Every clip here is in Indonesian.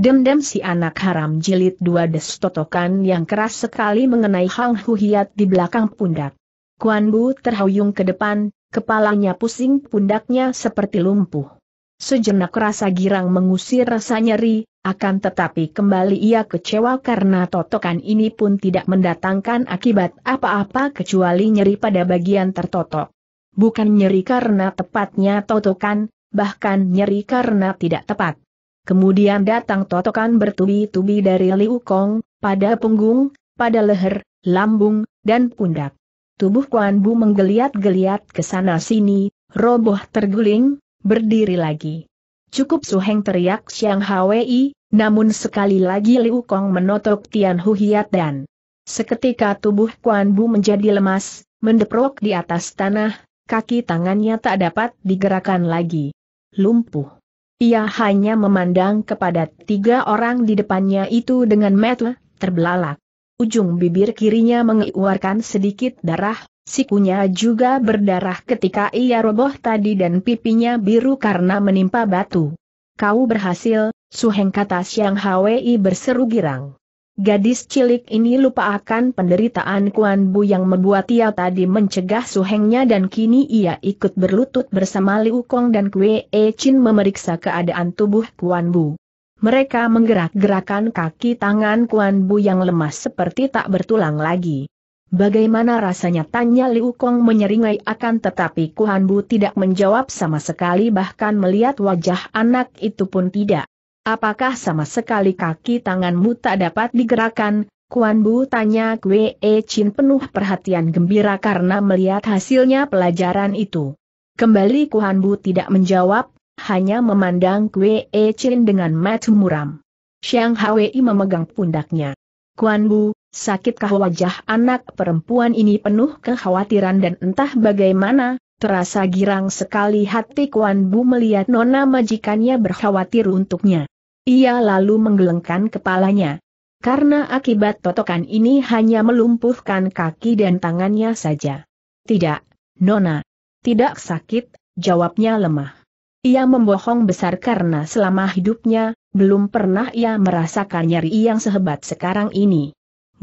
Dendam si anak haram jilid dua destotokan yang keras sekali mengenai Hang Huhiat di belakang pundak. Kuan Bu terhuyung ke depan, kepalanya pusing pundaknya seperti lumpuh. Sejenak rasa girang mengusir rasa nyeri, akan tetapi kembali ia kecewa karena totokan ini pun tidak mendatangkan akibat apa-apa kecuali nyeri pada bagian tertotok. Bukan nyeri karena tepatnya totokan, bahkan nyeri karena tidak tepat. Kemudian datang totokan bertubi-tubi dari Liu Kong, pada punggung, pada leher, lambung, dan pundak. Tubuh Kuan Bu menggeliat-geliat ke sana-sini, roboh terguling, berdiri lagi. Cukup suheng teriak Siang Hwi, namun sekali lagi Liu Kong menotok Tian Hu Hiat dan seketika tubuh Kuan Bu menjadi lemas, mendeprok di atas tanah, kaki tangannya tak dapat digerakkan lagi. Lumpuh. Ia hanya memandang kepada tiga orang di depannya itu dengan mata terbelalak. Ujung bibir kirinya mengeluarkan sedikit darah, sikunya juga berdarah ketika ia roboh tadi dan pipinya biru karena menimpa batu. Kau berhasil, Suheng kata Siang Hwi berseru girang. Gadis cilik ini lupa akan penderitaan Kuan Bu yang membuat ia tadi mencegah suhengnya dan kini ia ikut berlutut bersama Liu Kong dan Kue E Chin memeriksa keadaan tubuh Kuan Bu. Mereka menggerak-gerakan kaki tangan Kuan Bu yang lemas seperti tak bertulang lagi. Bagaimana rasanya tanya Liu Kong menyeringai akan tetapi Kuan Bu tidak menjawab sama sekali bahkan melihat wajah anak itu pun tidak. Apakah sama sekali kaki tanganmu tak dapat digerakkan? Kuan Bu tanya Kwe E Chin penuh perhatian gembira karena melihat hasilnya pelajaran itu. Kembali Kuan Bu tidak menjawab, hanya memandang Kwe E Chin dengan mata muram. Xiang Hwei memegang pundaknya. Kuan Bu, sakitkah wajah anak perempuan ini penuh kekhawatiran dan entah bagaimana, Terasa girang sekali hati Kuan Bu melihat nona majikannya berkhawatir untuknya. Ia lalu menggelengkan kepalanya. Karena akibat totokan ini hanya melumpuhkan kaki dan tangannya saja. Tidak, Nona. Tidak sakit, jawabnya lemah. Ia membohong besar karena selama hidupnya, belum pernah ia merasakan nyeri yang sehebat sekarang ini.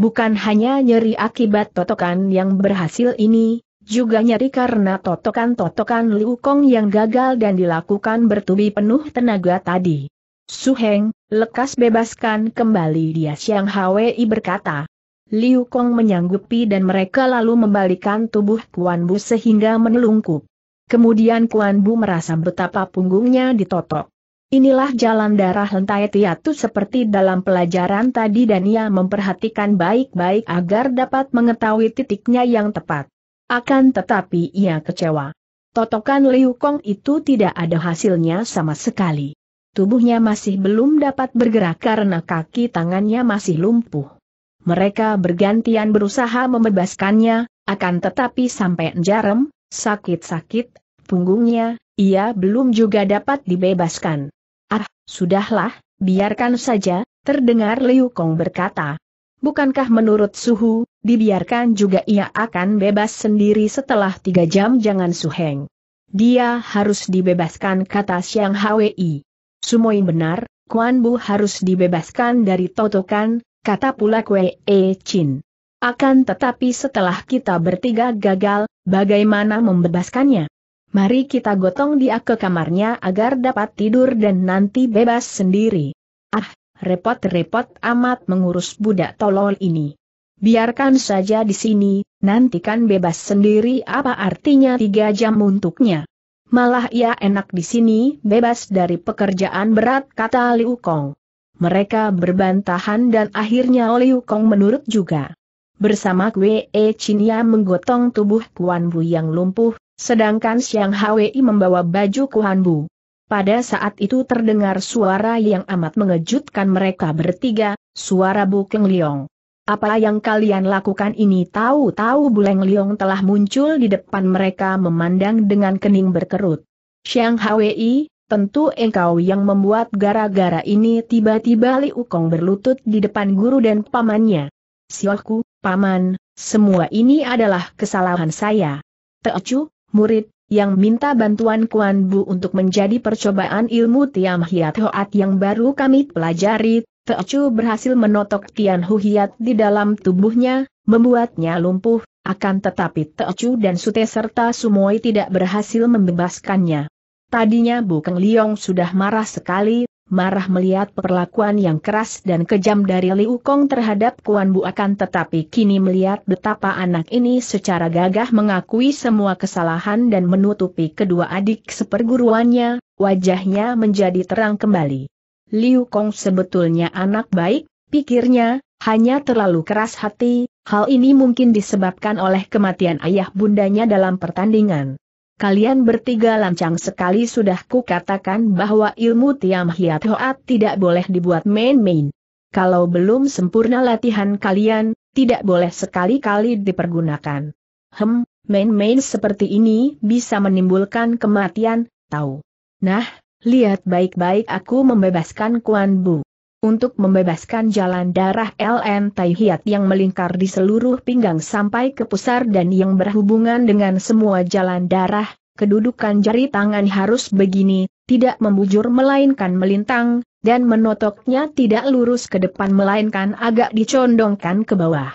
Bukan hanya nyeri akibat totokan yang berhasil ini, juga nyeri karena totokan-totokan Liu Kong yang gagal dan dilakukan bertubi penuh tenaga tadi. Su Heng, lekas bebaskan kembali dia Siang Hwi berkata. Liu Kong menyanggupi dan mereka lalu membalikan tubuh Kuan Bu sehingga menelungkup. Kemudian Kuan Bu merasa betapa punggungnya ditotok. Inilah jalan darah hentai Tiatu seperti dalam pelajaran tadi dan ia memperhatikan baik-baik agar dapat mengetahui titiknya yang tepat. Akan tetapi ia kecewa. Totokan Liu Kong itu tidak ada hasilnya sama sekali. Tubuhnya masih belum dapat bergerak karena kaki tangannya masih lumpuh. Mereka bergantian berusaha membebaskannya, akan tetapi sampai jarum, sakit-sakit, punggungnya, ia belum juga dapat dibebaskan. Ah, sudahlah, biarkan saja, terdengar Liu Kong berkata bukankah menurut suhu, dibiarkan juga ia akan bebas sendiri setelah tiga jam jangan suheng. Dia harus dibebaskan kata Siang Hwi. Sumoin benar, Kuan Bu harus dibebaskan dari totokan, kata pula Kwe E Chin. Akan tetapi setelah kita bertiga gagal, bagaimana membebaskannya? Mari kita gotong dia ke kamarnya agar dapat tidur dan nanti bebas sendiri. Ah, repot-repot amat mengurus budak tolol ini. Biarkan saja di sini, nantikan bebas sendiri apa artinya tiga jam untuknya. Malah ia enak di sini, bebas dari pekerjaan berat kata Liu Kong. Mereka berbantahan dan akhirnya Liu Kong menurut juga. Bersama Kwe E Chinia menggotong tubuh Kuan Bu yang lumpuh, sedangkan Siang Hwi e membawa baju Kuan Bu. Pada saat itu terdengar suara yang amat mengejutkan mereka bertiga, suara Bukeng Liong. Apa yang kalian lakukan ini tahu-tahu Buleng Liong telah muncul di depan mereka memandang dengan kening berkerut. Siang Hwi, tentu engkau yang membuat gara-gara ini tiba-tiba liukong Ukong berlutut di depan guru dan pamannya. Siohku, paman, semua ini adalah kesalahan saya. Teocu, murid, yang minta bantuan Kuan Bu untuk menjadi percobaan ilmu Tiam Hiat Hoat yang baru kami pelajari, Teocu berhasil menotok Tian Hu Hiat di dalam tubuhnya, membuatnya lumpuh, akan tetapi Teocu dan Sute serta Sumoi tidak berhasil membebaskannya. Tadinya Bu Keng Liong sudah marah sekali, marah melihat perlakuan yang keras dan kejam dari Liu Kong terhadap Kuan Bu akan tetapi kini melihat betapa anak ini secara gagah mengakui semua kesalahan dan menutupi kedua adik seperguruannya, wajahnya menjadi terang kembali. Liu Kong sebetulnya anak baik, pikirnya, hanya terlalu keras hati, hal ini mungkin disebabkan oleh kematian ayah bundanya dalam pertandingan. Kalian bertiga lancang sekali sudah kukatakan bahwa ilmu Tiam Hiat Hoat tidak boleh dibuat main-main. Kalau belum sempurna latihan kalian, tidak boleh sekali-kali dipergunakan. Hem, main-main seperti ini bisa menimbulkan kematian, tahu. Nah, lihat baik-baik aku membebaskan Kuan Bu untuk membebaskan jalan darah LN Tai yang melingkar di seluruh pinggang sampai ke pusar dan yang berhubungan dengan semua jalan darah, kedudukan jari tangan harus begini, tidak membujur melainkan melintang, dan menotoknya tidak lurus ke depan melainkan agak dicondongkan ke bawah.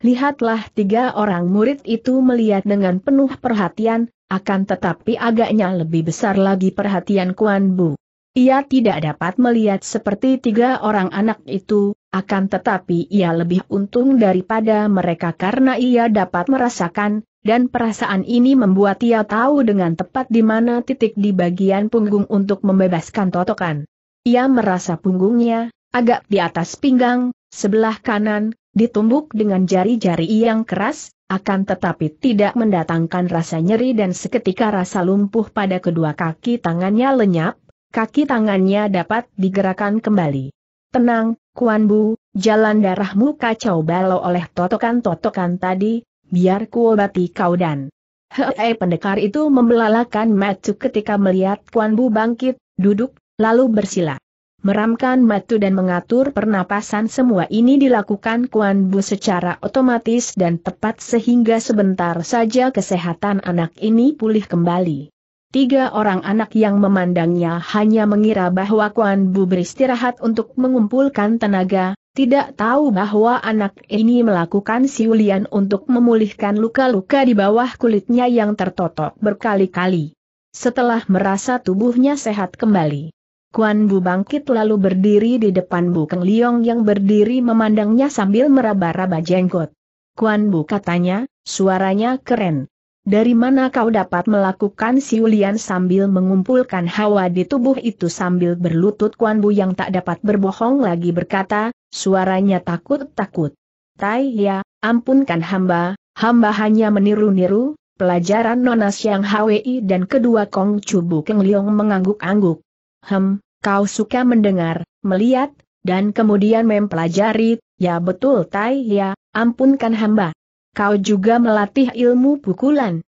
Lihatlah tiga orang murid itu melihat dengan penuh perhatian, akan tetapi agaknya lebih besar lagi perhatian Kuan Bu. Ia tidak dapat melihat seperti tiga orang anak itu, akan tetapi ia lebih untung daripada mereka karena ia dapat merasakan, dan perasaan ini membuat ia tahu dengan tepat di mana titik di bagian punggung untuk membebaskan totokan. Ia merasa punggungnya, agak di atas pinggang, sebelah kanan, ditumbuk dengan jari-jari yang keras, akan tetapi tidak mendatangkan rasa nyeri dan seketika rasa lumpuh pada kedua kaki tangannya lenyap, kaki tangannya dapat digerakkan kembali. Tenang, Kuan Bu, jalan darahmu kacau balau oleh totokan-totokan tadi, biar kuobati kau dan. Hei pendekar itu membelalakan matu ketika melihat Kuan Bu bangkit, duduk, lalu bersila. Meramkan matu dan mengatur pernapasan semua ini dilakukan Kuan Bu secara otomatis dan tepat sehingga sebentar saja kesehatan anak ini pulih kembali. Tiga orang anak yang memandangnya hanya mengira bahwa Kuan Bu beristirahat untuk mengumpulkan tenaga, tidak tahu bahwa anak ini melakukan siulian untuk memulihkan luka-luka di bawah kulitnya yang tertotok berkali-kali. Setelah merasa tubuhnya sehat kembali, Kuan Bu bangkit lalu berdiri di depan Bu Keng Liong yang berdiri memandangnya sambil meraba-raba jenggot. Kuan Bu katanya, suaranya keren. Dari mana kau dapat melakukan siulian sambil mengumpulkan hawa di tubuh itu sambil berlutut Kuan Bu yang tak dapat berbohong lagi berkata, suaranya takut-takut. Tai ya, ampunkan hamba, hamba hanya meniru-niru, pelajaran Nona Siang HWI dan kedua Kong Cubu Keng Liong mengangguk-angguk. Hem, kau suka mendengar, melihat, dan kemudian mempelajari, ya betul Tai ya, ampunkan hamba kau juga melatih ilmu pukulan.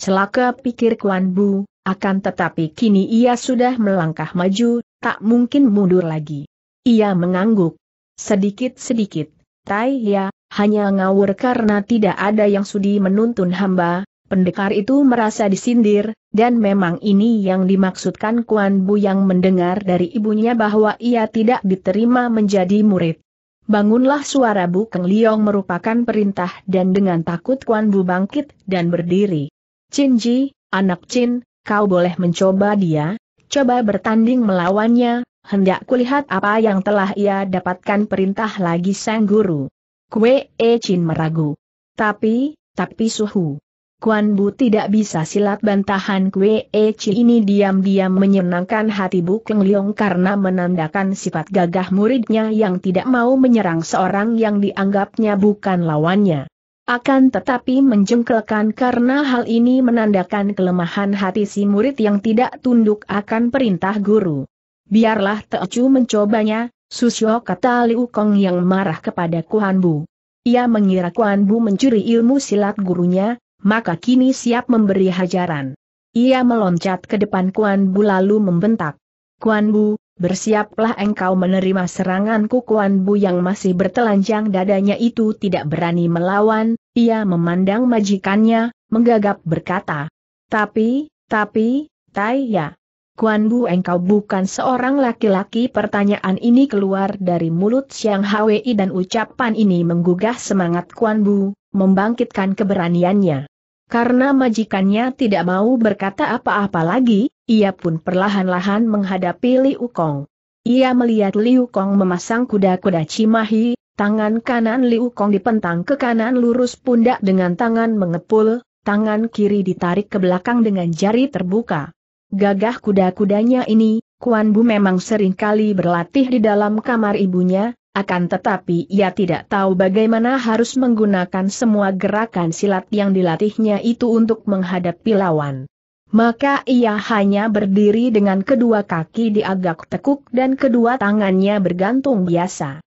Celaka pikir Kuan Bu, akan tetapi kini ia sudah melangkah maju, tak mungkin mundur lagi. Ia mengangguk. Sedikit-sedikit, Tai Ya, hanya ngawur karena tidak ada yang sudi menuntun hamba, pendekar itu merasa disindir, dan memang ini yang dimaksudkan Kuan Bu yang mendengar dari ibunya bahwa ia tidak diterima menjadi murid. Bangunlah suara Bu Keng Liong merupakan perintah dan dengan takut Kuan Bu bangkit dan berdiri. Chin Ji, anak Chin, kau boleh mencoba dia, coba bertanding melawannya, hendak kulihat apa yang telah ia dapatkan perintah lagi sang guru. Kue E Chin meragu. Tapi, tapi suhu. Kuan Bu tidak bisa silat bantahan Kue Eci ini diam-diam menyenangkan hati Bu Keng Leong karena menandakan sifat gagah muridnya yang tidak mau menyerang seorang yang dianggapnya bukan lawannya. Akan tetapi menjengkelkan karena hal ini menandakan kelemahan hati si murid yang tidak tunduk akan perintah guru. Biarlah Teocu mencobanya, Susyo kata Liu Kong yang marah kepada Kuan Bu. Ia mengira Kuan Bu mencuri ilmu silat gurunya, maka kini siap memberi hajaran. Ia meloncat ke depan Kuan Bu lalu membentak. Kuan Bu, bersiaplah engkau menerima seranganku Kuan Bu yang masih bertelanjang dadanya itu tidak berani melawan, ia memandang majikannya, menggagap berkata. Tapi, tapi, Tai ya. Kuan Bu engkau bukan seorang laki-laki pertanyaan ini keluar dari mulut Siang Hwi dan ucapan ini menggugah semangat Kuan Bu, membangkitkan keberaniannya. Karena majikannya tidak mau berkata apa-apa lagi, ia pun perlahan-lahan menghadapi Liu Kong. Ia melihat Liu Kong memasang kuda-kuda Cimahi, tangan kanan Liu Kong dipentang ke kanan lurus pundak dengan tangan mengepul, tangan kiri ditarik ke belakang dengan jari terbuka. Gagah kuda-kudanya ini, Kuan Bu memang sering kali berlatih di dalam kamar ibunya, akan tetapi ia tidak tahu bagaimana harus menggunakan semua gerakan silat yang dilatihnya itu untuk menghadapi lawan. Maka ia hanya berdiri dengan kedua kaki diagak tekuk dan kedua tangannya bergantung biasa.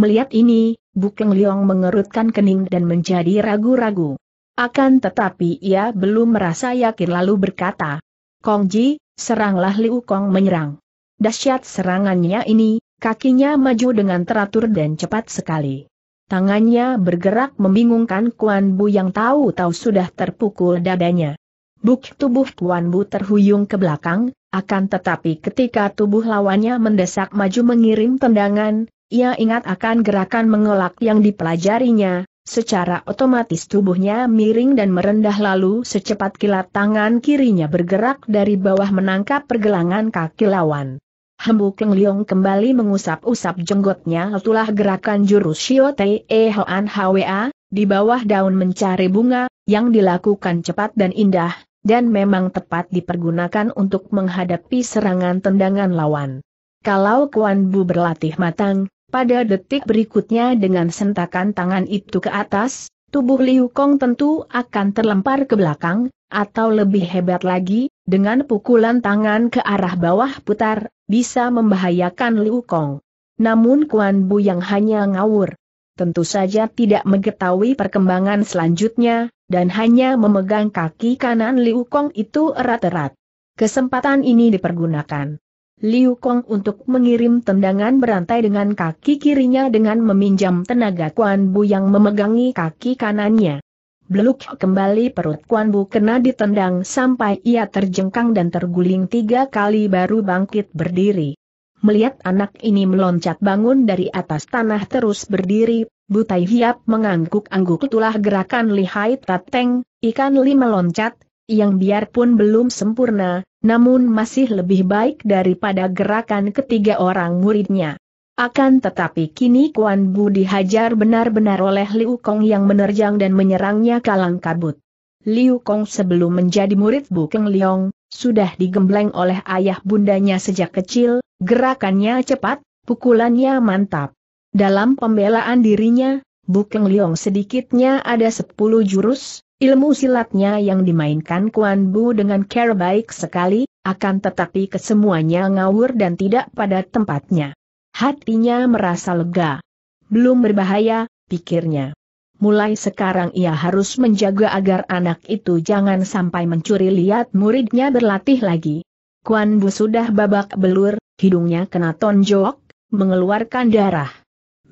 Melihat ini, Bukeng Liong mengerutkan kening dan menjadi ragu-ragu. Akan tetapi ia belum merasa yakin lalu berkata, Kongji, seranglah Liu Kong menyerang. Dasyat serangannya ini, Kakinya maju dengan teratur dan cepat sekali. Tangannya bergerak membingungkan Kuan Bu yang tahu-tahu sudah terpukul dadanya. Buk tubuh Kuan Bu terhuyung ke belakang, akan tetapi ketika tubuh lawannya mendesak maju mengirim tendangan, ia ingat akan gerakan mengelak yang dipelajarinya, secara otomatis tubuhnya miring dan merendah lalu secepat kilat tangan kirinya bergerak dari bawah menangkap pergelangan kaki lawan. Hembu Keng Leong kembali mengusap-usap jenggotnya itulah gerakan jurus Shio Tei E Hoan Hwa, di bawah daun mencari bunga, yang dilakukan cepat dan indah, dan memang tepat dipergunakan untuk menghadapi serangan tendangan lawan. Kalau Kuan Bu berlatih matang, pada detik berikutnya dengan sentakan tangan itu ke atas, tubuh Liu Kong tentu akan terlempar ke belakang, atau lebih hebat lagi, dengan pukulan tangan ke arah bawah putar, bisa membahayakan Liu Kong. Namun Kuan Bu yang hanya ngawur. Tentu saja tidak mengetahui perkembangan selanjutnya, dan hanya memegang kaki kanan Liu Kong itu erat-erat. Kesempatan ini dipergunakan. Liu Kong untuk mengirim tendangan berantai dengan kaki kirinya dengan meminjam tenaga Kuan Bu yang memegangi kaki kanannya. Beluk kembali perut Kuan Bu kena ditendang sampai ia terjengkang dan terguling tiga kali baru bangkit berdiri. Melihat anak ini meloncat bangun dari atas tanah terus berdiri, Butai Hiap mengangguk-angguk tulah gerakan lihai tateng, ikan li meloncat, yang biarpun belum sempurna, namun masih lebih baik daripada gerakan ketiga orang muridnya. Akan tetapi kini Kuan Bu dihajar benar-benar oleh Liu Kong yang menerjang dan menyerangnya kalang kabut. Liu Kong sebelum menjadi murid Bu Keng Liong, sudah digembleng oleh ayah bundanya sejak kecil, gerakannya cepat, pukulannya mantap. Dalam pembelaan dirinya, Bu Keng Liong sedikitnya ada 10 jurus, ilmu silatnya yang dimainkan Kuan Bu dengan care baik sekali, akan tetapi kesemuanya ngawur dan tidak pada tempatnya. Hatinya merasa lega. Belum berbahaya, pikirnya. Mulai sekarang ia harus menjaga agar anak itu jangan sampai mencuri lihat muridnya berlatih lagi. Kuan Bu sudah babak belur, hidungnya kena tonjok, mengeluarkan darah.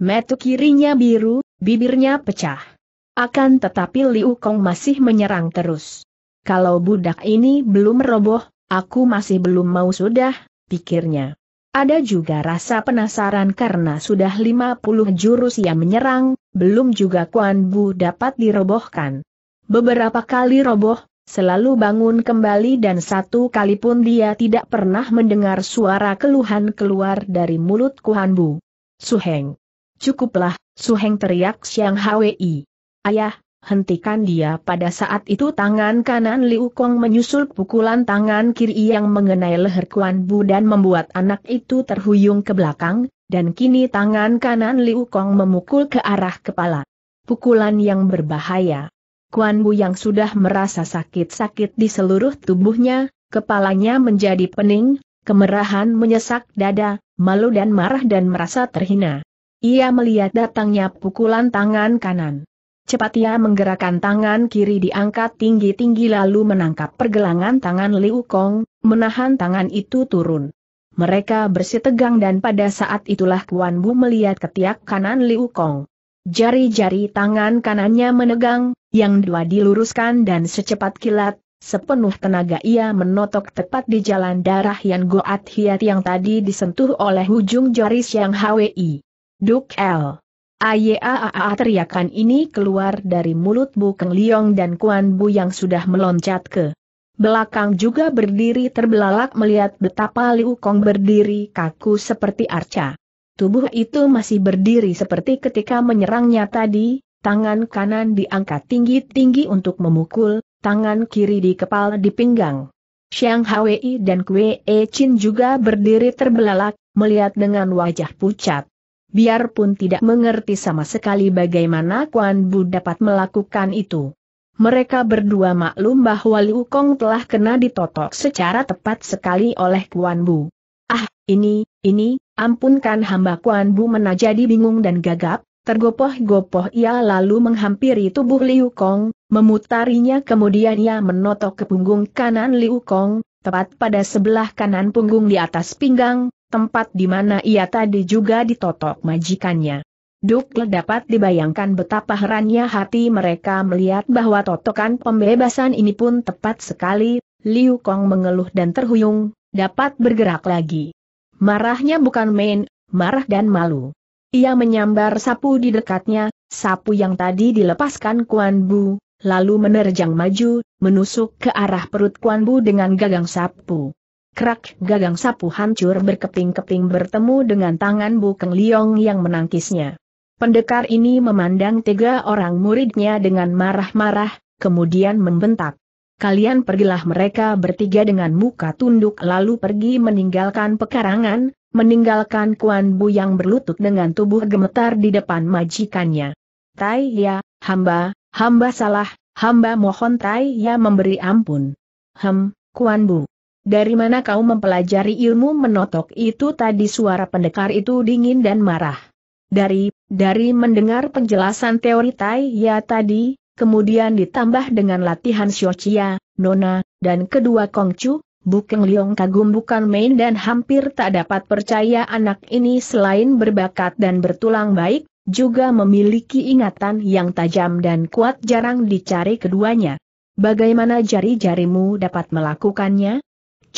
Metu kirinya biru, bibirnya pecah. Akan tetapi Liu Kong masih menyerang terus. Kalau budak ini belum roboh, aku masih belum mau sudah, pikirnya. Ada juga rasa penasaran karena sudah 50 jurus yang menyerang, belum juga Kuan Bu dapat dirobohkan. Beberapa kali roboh, selalu bangun kembali dan satu kali pun dia tidak pernah mendengar suara keluhan keluar dari mulut Kuan Bu. Suheng. Cukuplah, Suheng teriak Siang Hwi. Ayah, hentikan dia pada saat itu tangan kanan Liu Kong menyusul pukulan tangan kiri yang mengenai leher Kuan Bu dan membuat anak itu terhuyung ke belakang, dan kini tangan kanan Liu Kong memukul ke arah kepala. Pukulan yang berbahaya. Kuan Bu yang sudah merasa sakit-sakit di seluruh tubuhnya, kepalanya menjadi pening, kemerahan menyesak dada, malu dan marah dan merasa terhina. Ia melihat datangnya pukulan tangan kanan. Cepat ia menggerakkan tangan kiri diangkat tinggi-tinggi lalu menangkap pergelangan tangan Liu Kong, menahan tangan itu turun. Mereka bersitegang dan pada saat itulah Kuan Bu melihat ketiak kanan Liu Kong. Jari-jari tangan kanannya menegang, yang dua diluruskan dan secepat kilat, Sepenuh tenaga ia menotok tepat di jalan darah Yan Goat Hiat yang tadi disentuh oleh ujung jari Siang Hwi. Duk L. Ayaa teriakan ini keluar dari mulut Bu Keng Liong dan Kuan Bu yang sudah meloncat ke belakang juga berdiri terbelalak melihat betapa Liu Kong berdiri kaku seperti arca. Tubuh itu masih berdiri seperti ketika menyerangnya tadi, tangan kanan diangkat tinggi-tinggi untuk memukul, tangan kiri di kepala di pinggang. Xiang Hwei dan Kue Echin Chin juga berdiri terbelalak, melihat dengan wajah pucat biarpun tidak mengerti sama sekali bagaimana Kuan Bu dapat melakukan itu. Mereka berdua maklum bahwa Liu Kong telah kena ditotok secara tepat sekali oleh Kuan Bu. Ah, ini, ini, ampunkan hamba Kuan Bu menajadi bingung dan gagap, tergopoh-gopoh ia lalu menghampiri tubuh Liu Kong, memutarinya kemudian ia menotok ke punggung kanan Liu Kong, tepat pada sebelah kanan punggung di atas pinggang, tempat di mana ia tadi juga ditotok majikannya. Dukle dapat dibayangkan betapa herannya hati mereka melihat bahwa totokan pembebasan ini pun tepat sekali, Liu Kong mengeluh dan terhuyung, dapat bergerak lagi. Marahnya bukan main, marah dan malu. Ia menyambar sapu di dekatnya, sapu yang tadi dilepaskan Kuan Bu, lalu menerjang maju, menusuk ke arah perut Kuan Bu dengan gagang sapu. Krak gagang sapu hancur berkeping-keping bertemu dengan tangan Bukeng Liong yang menangkisnya. Pendekar ini memandang tiga orang muridnya dengan marah-marah, kemudian membentak. Kalian pergilah mereka bertiga dengan muka tunduk lalu pergi meninggalkan pekarangan, meninggalkan Kuan Bu yang berlutut dengan tubuh gemetar di depan majikannya. Tai ya, hamba, hamba salah, hamba mohon Tai ya memberi ampun. Hem, Kuan Bu. Dari mana kau mempelajari ilmu menotok itu tadi suara pendekar itu dingin dan marah. Dari, dari mendengar penjelasan teori Tai Ya tadi, kemudian ditambah dengan latihan Xiochia, Nona, dan kedua Kongcu, Bukeng Liong kagum bukan main dan hampir tak dapat percaya anak ini selain berbakat dan bertulang baik, juga memiliki ingatan yang tajam dan kuat jarang dicari keduanya. Bagaimana jari-jarimu dapat melakukannya?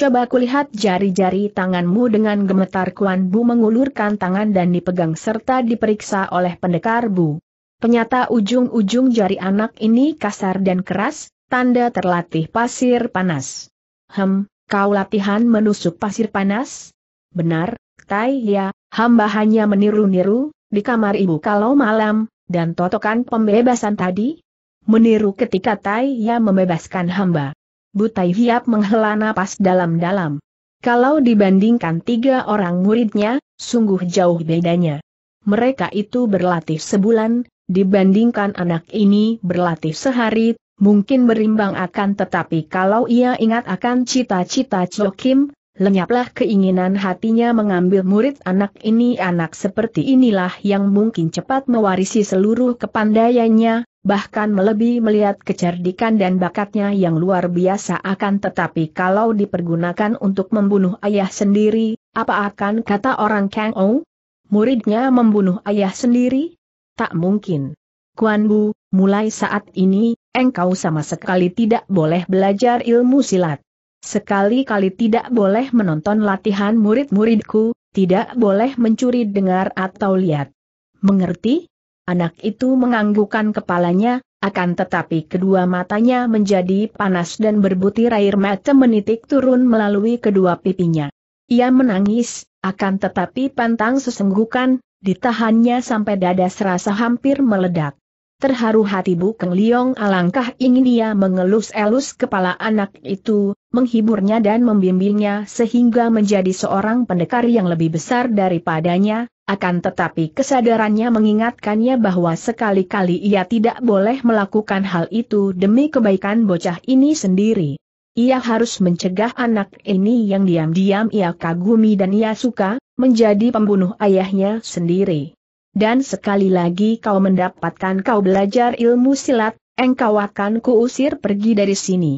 Coba kulihat jari-jari tanganmu dengan gemetar Kuan Bu mengulurkan tangan dan dipegang serta diperiksa oleh pendekar Bu. Penyata ujung-ujung jari anak ini kasar dan keras, tanda terlatih pasir panas. Hem, kau latihan menusuk pasir panas? Benar, Tai ya, hamba hanya meniru-niru, di kamar ibu kalau malam, dan totokan pembebasan tadi? Meniru ketika Tai ya membebaskan hamba. Butai Hiap menghela napas dalam-dalam. Kalau dibandingkan tiga orang muridnya, sungguh jauh bedanya. Mereka itu berlatih sebulan, dibandingkan anak ini berlatih sehari, mungkin berimbang akan tetapi kalau ia ingat akan cita-cita Chokim, lenyaplah keinginan hatinya mengambil murid anak ini anak seperti inilah yang mungkin cepat mewarisi seluruh kepandaiannya, bahkan melebih melihat kecerdikan dan bakatnya yang luar biasa akan tetapi kalau dipergunakan untuk membunuh ayah sendiri, apa akan kata orang Kang Ou? Muridnya membunuh ayah sendiri? Tak mungkin. Kuan Bu, mulai saat ini, engkau sama sekali tidak boleh belajar ilmu silat. Sekali-kali tidak boleh menonton latihan murid-muridku, tidak boleh mencuri dengar atau lihat. Mengerti? Anak itu menganggukkan kepalanya, akan tetapi kedua matanya menjadi panas dan berbutir air mata menitik turun melalui kedua pipinya. Ia menangis, akan tetapi pantang sesenggukan, ditahannya sampai dada serasa hampir meledak. Terharu hati Bu Keng Liong alangkah ingin dia mengelus-elus kepala anak itu, menghiburnya dan membimbingnya sehingga menjadi seorang pendekar yang lebih besar daripadanya, akan tetapi kesadarannya mengingatkannya bahwa sekali-kali ia tidak boleh melakukan hal itu demi kebaikan bocah ini sendiri. Ia harus mencegah anak ini yang diam-diam ia kagumi dan ia suka, menjadi pembunuh ayahnya sendiri. Dan sekali lagi kau mendapatkan kau belajar ilmu silat, engkau akan kuusir pergi dari sini.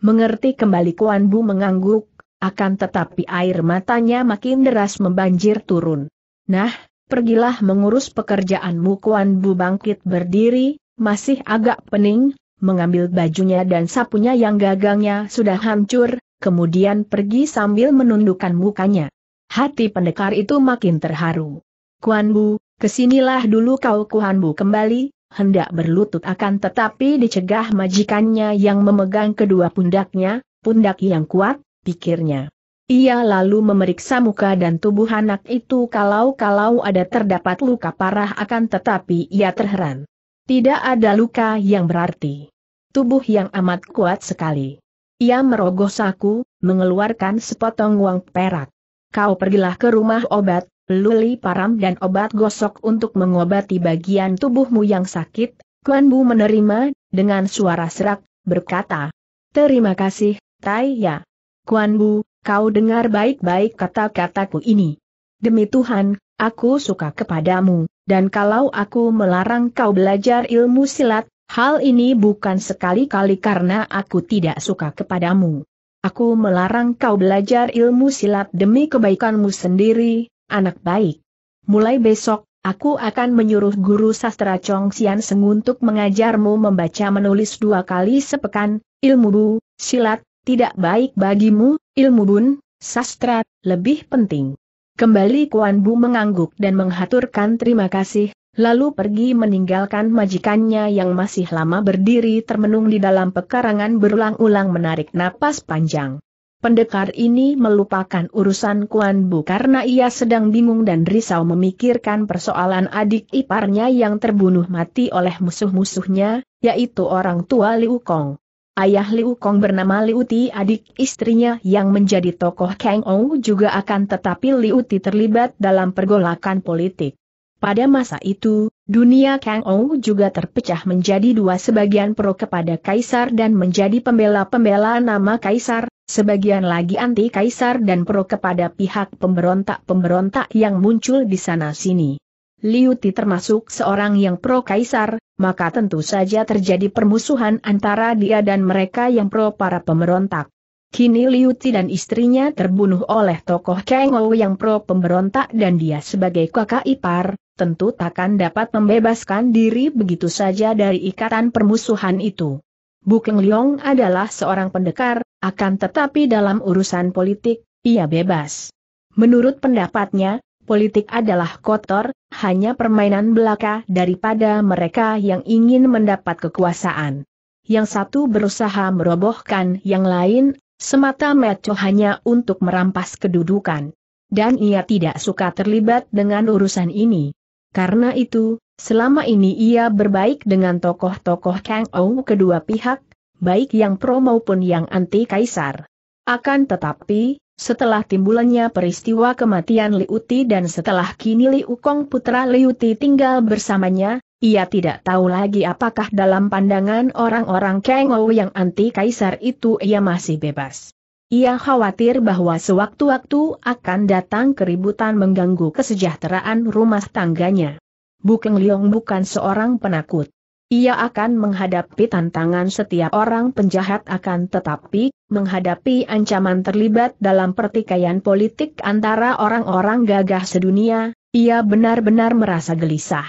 Mengerti kembali Kuan Bu mengangguk, akan tetapi air matanya makin deras membanjir turun. Nah, pergilah mengurus pekerjaanmu Kuan Bu bangkit berdiri, masih agak pening, mengambil bajunya dan sapunya yang gagangnya sudah hancur, kemudian pergi sambil menundukkan mukanya. Hati pendekar itu makin terharu. Kuan Bu, Kesinilah dulu kau kuhanbu kembali, hendak berlutut akan tetapi dicegah majikannya yang memegang kedua pundaknya, pundak yang kuat, pikirnya. Ia lalu memeriksa muka dan tubuh anak itu kalau-kalau ada terdapat luka parah akan tetapi ia terheran. Tidak ada luka yang berarti. Tubuh yang amat kuat sekali. Ia merogoh saku, mengeluarkan sepotong uang perak. Kau pergilah ke rumah obat, peluli param dan obat gosok untuk mengobati bagian tubuhmu yang sakit, Kuan Bu menerima, dengan suara serak, berkata, Terima kasih, Tai Ya. Kuan Bu, kau dengar baik-baik kata-kataku ini. Demi Tuhan, aku suka kepadamu, dan kalau aku melarang kau belajar ilmu silat, hal ini bukan sekali-kali karena aku tidak suka kepadamu. Aku melarang kau belajar ilmu silat demi kebaikanmu sendiri, anak baik. Mulai besok, aku akan menyuruh guru sastra Chong Xian Seng untuk mengajarmu membaca menulis dua kali sepekan, ilmu bu, silat, tidak baik bagimu, ilmu bun, sastra, lebih penting. Kembali Kuan Bu mengangguk dan menghaturkan terima kasih, lalu pergi meninggalkan majikannya yang masih lama berdiri termenung di dalam pekarangan berulang-ulang menarik napas panjang. Pendekar ini melupakan urusan Kuan Bu karena ia sedang bingung dan risau memikirkan persoalan adik iparnya yang terbunuh mati oleh musuh-musuhnya, yaitu orang tua Liu Kong. Ayah Liu Kong bernama Liu Ti adik istrinya yang menjadi tokoh Kang Ou juga akan tetapi Liu Ti terlibat dalam pergolakan politik. Pada masa itu, dunia Kang Ou juga terpecah menjadi dua sebagian pro kepada Kaisar dan menjadi pembela-pembela nama Kaisar, Sebagian lagi anti kaisar dan pro kepada pihak pemberontak-pemberontak yang muncul di sana-sini. Liu Ti termasuk seorang yang pro kaisar, maka tentu saja terjadi permusuhan antara dia dan mereka yang pro para pemberontak. Kini Liu Ti dan istrinya terbunuh oleh tokoh Kengo yang pro pemberontak dan dia sebagai kakak ipar, tentu takkan dapat membebaskan diri begitu saja dari ikatan permusuhan itu. Bukeng Liong adalah seorang pendekar, akan tetapi dalam urusan politik, ia bebas. Menurut pendapatnya, politik adalah kotor, hanya permainan belaka daripada mereka yang ingin mendapat kekuasaan. Yang satu berusaha merobohkan yang lain, semata-mata hanya untuk merampas kedudukan. Dan ia tidak suka terlibat dengan urusan ini. Karena itu, Selama ini ia berbaik dengan tokoh-tokoh Kang Ou kedua pihak, baik yang pro maupun yang anti kaisar. Akan tetapi, setelah timbulannya peristiwa kematian Liuti dan setelah kini Liukong putra Liuti tinggal bersamanya, ia tidak tahu lagi apakah dalam pandangan orang-orang Kang Ou yang anti kaisar itu ia masih bebas. Ia khawatir bahwa sewaktu-waktu akan datang keributan mengganggu kesejahteraan rumah tangganya. Bukeng Liong bukan seorang penakut. Ia akan menghadapi tantangan setiap orang penjahat akan tetapi, menghadapi ancaman terlibat dalam pertikaian politik antara orang-orang gagah sedunia, ia benar-benar merasa gelisah.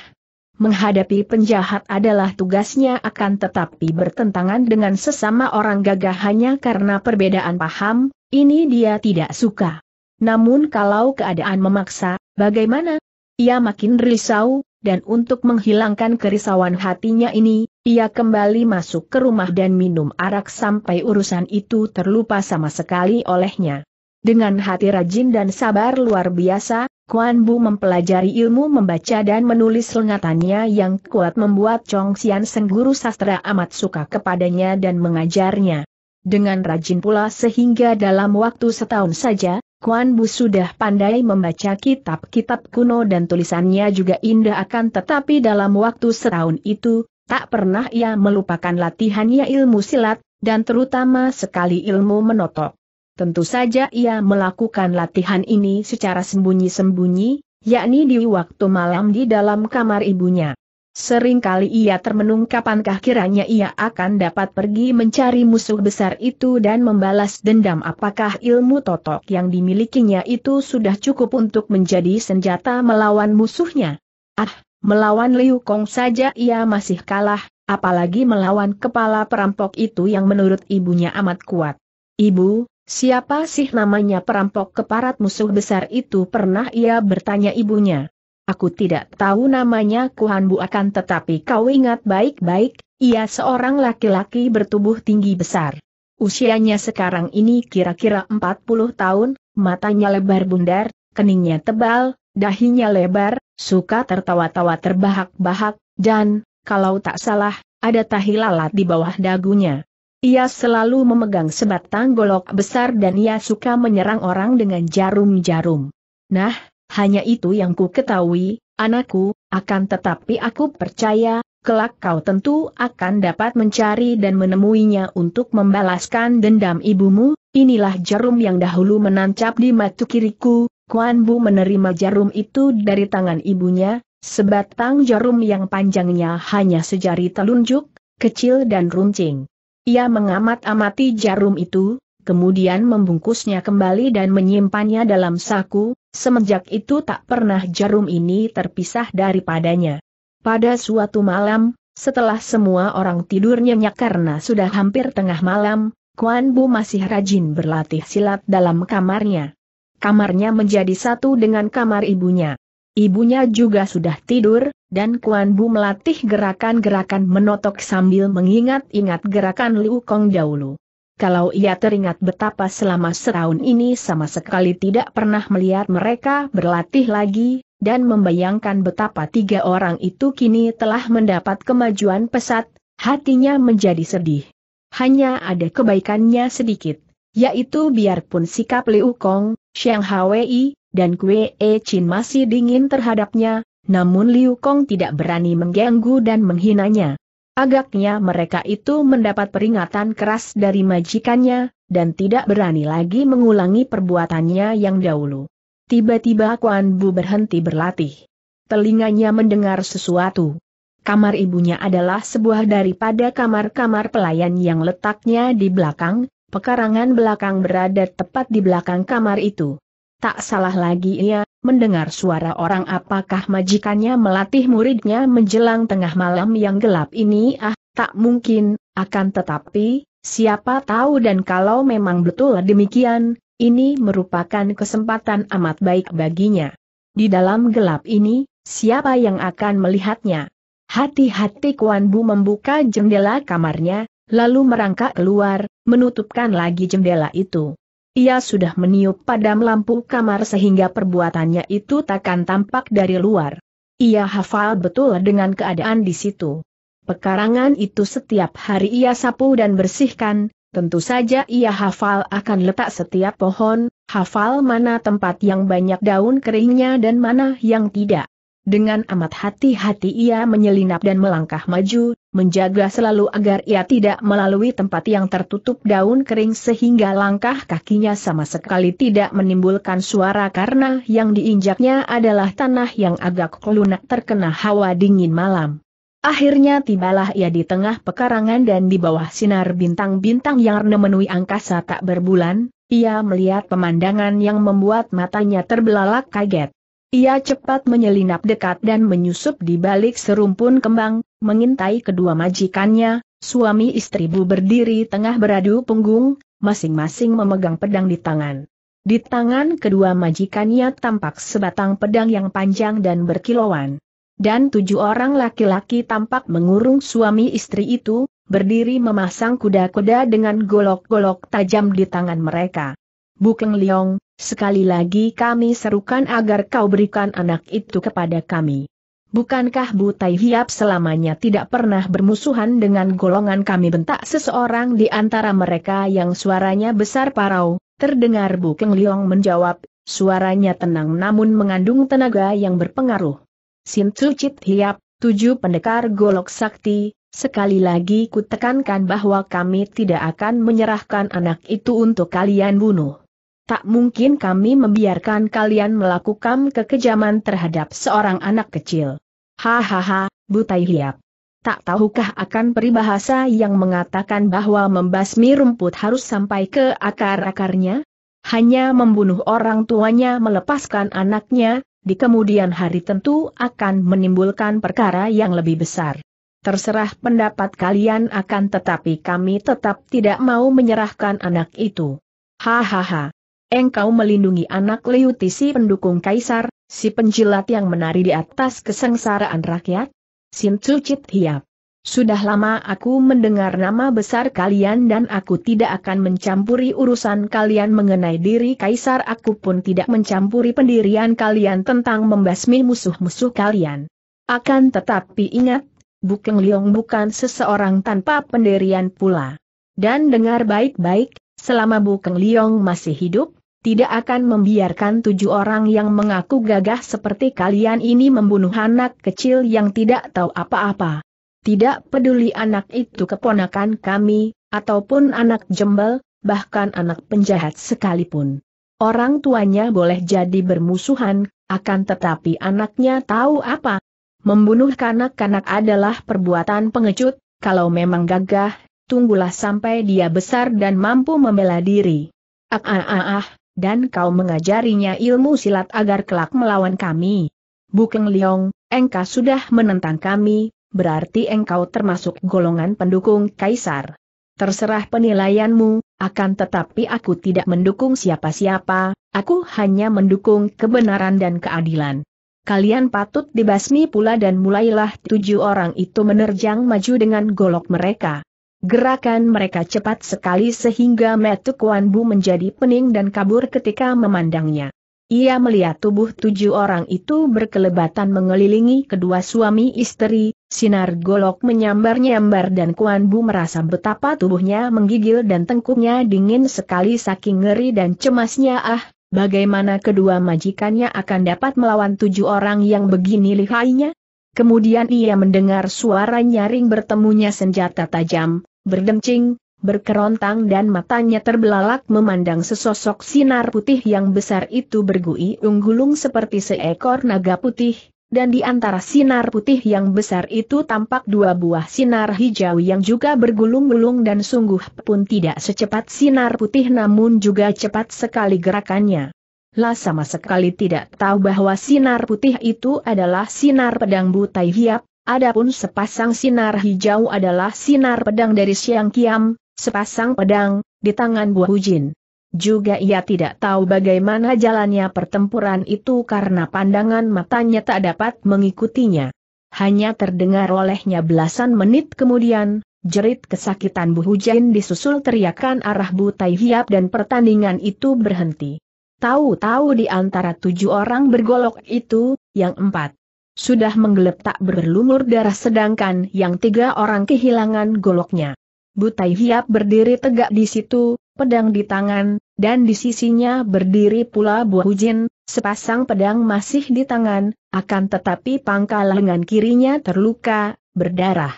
Menghadapi penjahat adalah tugasnya akan tetapi bertentangan dengan sesama orang gagah hanya karena perbedaan paham, ini dia tidak suka. Namun kalau keadaan memaksa, bagaimana? Ia makin risau, dan untuk menghilangkan kerisauan hatinya ini, ia kembali masuk ke rumah dan minum arak sampai urusan itu terlupa sama sekali olehnya. Dengan hati rajin dan sabar luar biasa, Kuan Bu mempelajari ilmu membaca dan menulis lengatannya yang kuat membuat Chong Xian Seng guru sastra amat suka kepadanya dan mengajarnya. Dengan rajin pula sehingga dalam waktu setahun saja, Kuan Bu sudah pandai membaca kitab-kitab kuno dan tulisannya juga indah akan tetapi dalam waktu setahun itu, tak pernah ia melupakan latihannya ilmu silat, dan terutama sekali ilmu menotok. Tentu saja ia melakukan latihan ini secara sembunyi-sembunyi, yakni di waktu malam di dalam kamar ibunya. Seringkali ia termenung kapankah kiranya ia akan dapat pergi mencari musuh besar itu dan membalas dendam apakah ilmu totok yang dimilikinya itu sudah cukup untuk menjadi senjata melawan musuhnya. Ah, melawan Liu Kong saja ia masih kalah, apalagi melawan kepala perampok itu yang menurut ibunya amat kuat. Ibu, siapa sih namanya perampok keparat musuh besar itu pernah ia bertanya ibunya. Aku tidak tahu namanya Kuhan Bu akan tetapi kau ingat baik-baik, ia seorang laki-laki bertubuh tinggi besar. Usianya sekarang ini kira-kira 40 tahun, matanya lebar bundar, keningnya tebal, dahinya lebar, suka tertawa-tawa terbahak-bahak, dan, kalau tak salah, ada tahi lalat di bawah dagunya. Ia selalu memegang sebatang golok besar dan ia suka menyerang orang dengan jarum-jarum. Nah, hanya itu yang ku ketahui, anakku, akan tetapi aku percaya, kelak kau tentu akan dapat mencari dan menemuinya untuk membalaskan dendam ibumu, inilah jarum yang dahulu menancap di matu kiriku, Kuan Bu menerima jarum itu dari tangan ibunya, sebatang jarum yang panjangnya hanya sejari telunjuk, kecil dan runcing. Ia mengamat-amati jarum itu, kemudian membungkusnya kembali dan menyimpannya dalam saku, Semenjak itu tak pernah jarum ini terpisah daripadanya. Pada suatu malam, setelah semua orang tidur nyenyak karena sudah hampir tengah malam, Kuan Bu masih rajin berlatih silat dalam kamarnya. Kamarnya menjadi satu dengan kamar ibunya. Ibunya juga sudah tidur, dan Kuan Bu melatih gerakan-gerakan menotok sambil mengingat-ingat gerakan Liu Kong dahulu kalau ia teringat betapa selama setahun ini sama sekali tidak pernah melihat mereka berlatih lagi, dan membayangkan betapa tiga orang itu kini telah mendapat kemajuan pesat, hatinya menjadi sedih. Hanya ada kebaikannya sedikit, yaitu biarpun sikap Liu Kong, Xiang Hwei, dan Kue E Chin masih dingin terhadapnya, namun Liu Kong tidak berani mengganggu dan menghinanya. Agaknya mereka itu mendapat peringatan keras dari majikannya, dan tidak berani lagi mengulangi perbuatannya yang dahulu. Tiba-tiba Kuan Bu berhenti berlatih. Telinganya mendengar sesuatu. Kamar ibunya adalah sebuah daripada kamar-kamar pelayan yang letaknya di belakang, pekarangan belakang berada tepat di belakang kamar itu. Tak salah lagi ia, mendengar suara orang apakah majikannya melatih muridnya menjelang tengah malam yang gelap ini ah, tak mungkin, akan tetapi, siapa tahu dan kalau memang betul demikian, ini merupakan kesempatan amat baik baginya. Di dalam gelap ini, siapa yang akan melihatnya? Hati-hati Kuan Bu membuka jendela kamarnya, lalu merangkak keluar, menutupkan lagi jendela itu. Ia sudah meniup padam lampu kamar sehingga perbuatannya itu takkan tampak dari luar. Ia hafal betul dengan keadaan di situ. Pekarangan itu setiap hari ia sapu dan bersihkan, tentu saja ia hafal akan letak setiap pohon, hafal mana tempat yang banyak daun keringnya dan mana yang tidak. Dengan amat hati-hati ia menyelinap dan melangkah maju, menjaga selalu agar ia tidak melalui tempat yang tertutup daun kering sehingga langkah kakinya sama sekali tidak menimbulkan suara karena yang diinjaknya adalah tanah yang agak lunak terkena hawa dingin malam. Akhirnya tibalah ia di tengah pekarangan dan di bawah sinar bintang-bintang yang menemui angkasa tak berbulan, ia melihat pemandangan yang membuat matanya terbelalak kaget. Ia cepat menyelinap dekat dan menyusup di balik serumpun kembang, mengintai kedua majikannya, suami istri Bu berdiri tengah beradu punggung, masing-masing memegang pedang di tangan. Di tangan kedua majikannya tampak sebatang pedang yang panjang dan berkilauan. Dan tujuh orang laki-laki tampak mengurung suami istri itu, berdiri memasang kuda-kuda dengan golok-golok tajam di tangan mereka. Bukeng Leong, Sekali lagi kami serukan agar kau berikan anak itu kepada kami. Bukankah Butai Hiap selamanya tidak pernah bermusuhan dengan golongan kami bentak seseorang di antara mereka yang suaranya besar parau, terdengar Bukeng Liong menjawab, suaranya tenang namun mengandung tenaga yang berpengaruh. Sin Cit Hiap, tujuh pendekar golok sakti, Sekali lagi kutekankan bahwa kami tidak akan menyerahkan anak itu untuk kalian bunuh. Tak mungkin kami membiarkan kalian melakukan kekejaman terhadap seorang anak kecil. Hahaha, Butai Hiap. Tak tahukah akan peribahasa yang mengatakan bahwa membasmi rumput harus sampai ke akar-akarnya? Hanya membunuh orang tuanya melepaskan anaknya, di kemudian hari tentu akan menimbulkan perkara yang lebih besar. Terserah pendapat kalian akan tetapi kami tetap tidak mau menyerahkan anak itu. Hahaha, engkau melindungi anak Liuti pendukung kaisar, si penjilat yang menari di atas kesengsaraan rakyat? Sin Cucit Hiap. Sudah lama aku mendengar nama besar kalian dan aku tidak akan mencampuri urusan kalian mengenai diri kaisar aku pun tidak mencampuri pendirian kalian tentang membasmi musuh-musuh kalian. Akan tetapi ingat, Bukeng Liong bukan seseorang tanpa pendirian pula. Dan dengar baik-baik, selama Bukeng Liong masih hidup, tidak akan membiarkan tujuh orang yang mengaku gagah seperti kalian ini membunuh anak kecil yang tidak tahu apa-apa. Tidak peduli anak itu keponakan kami, ataupun anak jembel, bahkan anak penjahat sekalipun. Orang tuanya boleh jadi bermusuhan, akan tetapi anaknya tahu apa. Membunuh kanak-kanak adalah perbuatan pengecut, kalau memang gagah, tunggulah sampai dia besar dan mampu membela diri. Ah ah ah ah, dan kau mengajarinya ilmu silat agar kelak melawan kami. Bukeng Liong, engkau sudah menentang kami, berarti engkau termasuk golongan pendukung kaisar. Terserah penilaianmu, akan tetapi aku tidak mendukung siapa-siapa, aku hanya mendukung kebenaran dan keadilan. Kalian patut dibasmi pula dan mulailah tujuh orang itu menerjang maju dengan golok mereka. Gerakan mereka cepat sekali sehingga Metu Kuan Bu menjadi pening dan kabur ketika memandangnya. Ia melihat tubuh tujuh orang itu berkelebatan mengelilingi kedua suami istri, sinar golok menyambar-nyambar dan Kuan Bu merasa betapa tubuhnya menggigil dan tengkuknya dingin sekali saking ngeri dan cemasnya ah, bagaimana kedua majikannya akan dapat melawan tujuh orang yang begini lihainya? Kemudian ia mendengar suara nyaring bertemunya senjata tajam, berdencing, berkerontang dan matanya terbelalak memandang sesosok sinar putih yang besar itu bergui unggulung seperti seekor naga putih, dan di antara sinar putih yang besar itu tampak dua buah sinar hijau yang juga bergulung-gulung dan sungguh pun tidak secepat sinar putih namun juga cepat sekali gerakannya. Lah sama sekali tidak tahu bahwa sinar putih itu adalah sinar pedang butai hiap, Adapun sepasang sinar hijau adalah sinar pedang dari Siang Kiam, sepasang pedang, di tangan Bu Hujin. Juga ia tidak tahu bagaimana jalannya pertempuran itu karena pandangan matanya tak dapat mengikutinya. Hanya terdengar olehnya belasan menit kemudian, jerit kesakitan Bu Hujin disusul teriakan arah Bu Tai Hiap dan pertandingan itu berhenti. Tahu-tahu di antara tujuh orang bergolok itu, yang empat sudah menggeletak berlumur darah sedangkan yang tiga orang kehilangan goloknya. Butai Hiap berdiri tegak di situ, pedang di tangan, dan di sisinya berdiri pula Buah Hujin, sepasang pedang masih di tangan, akan tetapi pangkal lengan kirinya terluka, berdarah.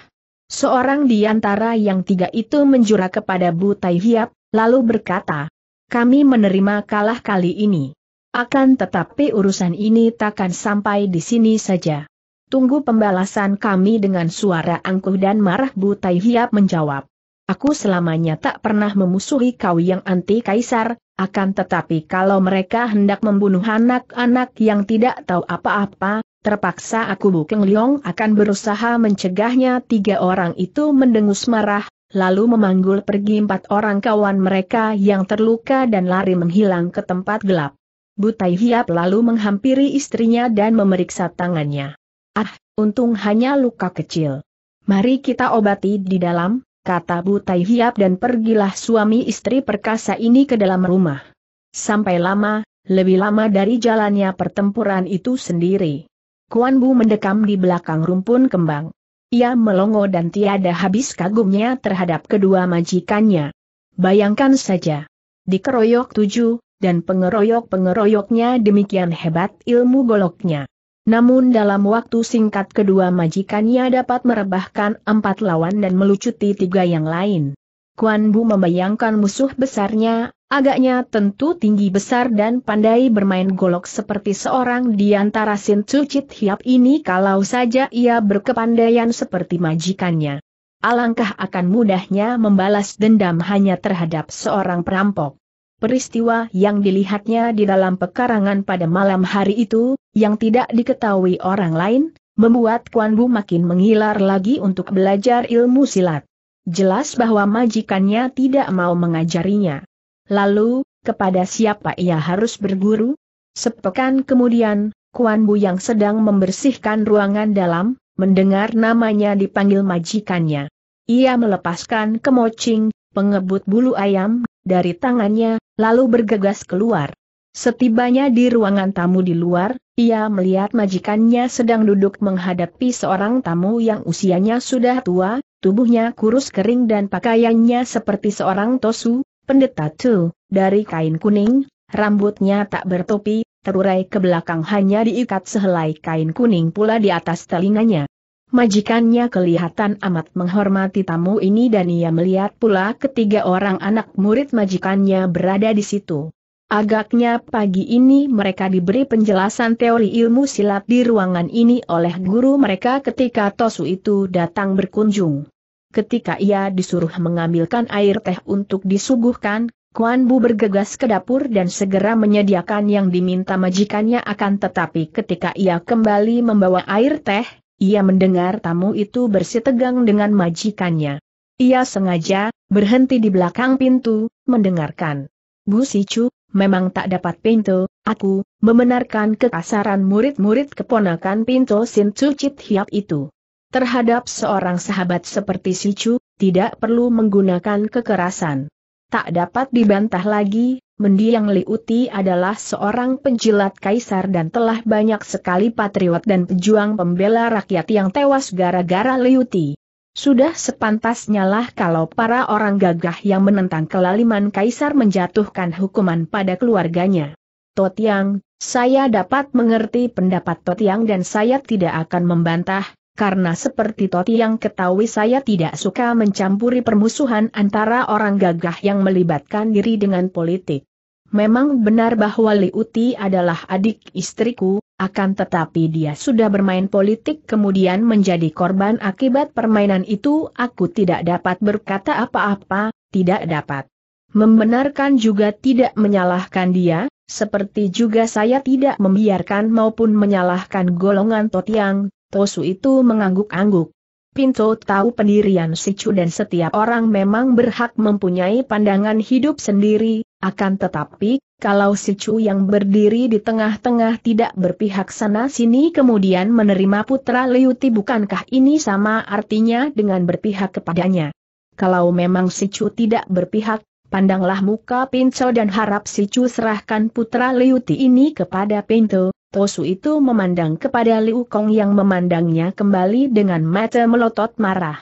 Seorang di antara yang tiga itu menjura kepada Butai Hiap, lalu berkata, kami menerima kalah kali ini. Akan tetapi urusan ini takkan sampai di sini saja. Tunggu pembalasan kami dengan suara angkuh dan marah Butai Hiap menjawab. Aku selamanya tak pernah memusuhi kau yang anti kaisar, akan tetapi kalau mereka hendak membunuh anak-anak yang tidak tahu apa-apa, terpaksa aku Bukeng Liong akan berusaha mencegahnya tiga orang itu mendengus marah, lalu memanggul pergi empat orang kawan mereka yang terluka dan lari menghilang ke tempat gelap. Butai Hiap lalu menghampiri istrinya dan memeriksa tangannya. Ah, untung hanya luka kecil. Mari kita obati di dalam, kata Butai Hiap dan pergilah suami istri perkasa ini ke dalam rumah. Sampai lama, lebih lama dari jalannya pertempuran itu sendiri. Kuan Bu mendekam di belakang rumpun kembang. Ia melongo dan tiada habis kagumnya terhadap kedua majikannya. Bayangkan saja. Dikeroyok tujuh, dan pengeroyok-pengeroyoknya demikian hebat ilmu goloknya. Namun dalam waktu singkat kedua majikannya dapat merebahkan empat lawan dan melucuti tiga yang lain. Kuan Bu membayangkan musuh besarnya, agaknya tentu tinggi besar dan pandai bermain golok seperti seorang di antara Sin Cucit Hiap ini kalau saja ia berkepandaian seperti majikannya. Alangkah akan mudahnya membalas dendam hanya terhadap seorang perampok. Peristiwa yang dilihatnya di dalam pekarangan pada malam hari itu, yang tidak diketahui orang lain, membuat Kuan Bu makin menghilar lagi untuk belajar ilmu silat. Jelas bahwa majikannya tidak mau mengajarinya. Lalu, kepada siapa ia harus berguru? Sepekan kemudian, Kuan Bu yang sedang membersihkan ruangan dalam, mendengar namanya dipanggil majikannya. Ia melepaskan kemocing, pengebut bulu ayam dari tangannya, lalu bergegas keluar. Setibanya di ruangan tamu di luar, ia melihat majikannya sedang duduk menghadapi seorang tamu yang usianya sudah tua, tubuhnya kurus kering dan pakaiannya seperti seorang tosu, pendeta tu, dari kain kuning, rambutnya tak bertopi, terurai ke belakang hanya diikat sehelai kain kuning pula di atas telinganya. Majikannya kelihatan amat menghormati tamu ini dan ia melihat pula ketiga orang anak murid majikannya berada di situ. Agaknya pagi ini mereka diberi penjelasan teori ilmu silat di ruangan ini oleh guru mereka ketika Tosu itu datang berkunjung. Ketika ia disuruh mengambilkan air teh untuk disuguhkan, Kuan Bu bergegas ke dapur dan segera menyediakan yang diminta majikannya akan tetapi ketika ia kembali membawa air teh, ia mendengar tamu itu bersitegang dengan majikannya. Ia sengaja, berhenti di belakang pintu, mendengarkan. Bu Sicu, memang tak dapat pintu, aku, membenarkan kekasaran murid-murid keponakan pintu Sin Cucit Hiap itu. Terhadap seorang sahabat seperti Sicu, tidak perlu menggunakan kekerasan. Tak dapat dibantah lagi, mendiang Liuti adalah seorang penjilat kaisar dan telah banyak sekali patriot dan pejuang pembela rakyat yang tewas gara-gara Liuti. Sudah sepantasnya lah kalau para orang gagah yang menentang kelaliman kaisar menjatuhkan hukuman pada keluarganya. Totiang, saya dapat mengerti pendapat Totiang dan saya tidak akan membantah, karena seperti Toti yang ketahui saya tidak suka mencampuri permusuhan antara orang gagah yang melibatkan diri dengan politik. Memang benar bahwa Liuti adalah adik istriku, akan tetapi dia sudah bermain politik kemudian menjadi korban akibat permainan itu aku tidak dapat berkata apa-apa, tidak dapat membenarkan juga tidak menyalahkan dia, seperti juga saya tidak membiarkan maupun menyalahkan golongan Totiang, Tosu itu mengangguk-angguk. Pinto tahu pendirian si Sicu dan setiap orang memang berhak mempunyai pandangan hidup sendiri, akan tetapi, kalau si Sicu yang berdiri di tengah-tengah tidak berpihak sana-sini kemudian menerima putra Leuti bukankah ini sama artinya dengan berpihak kepadanya? Kalau memang si Sicu tidak berpihak, pandanglah muka Pinto dan harap si Sicu serahkan putra Leuti ini kepada Pinto, Tosu itu memandang kepada Liu Kong yang memandangnya kembali dengan mata melotot marah.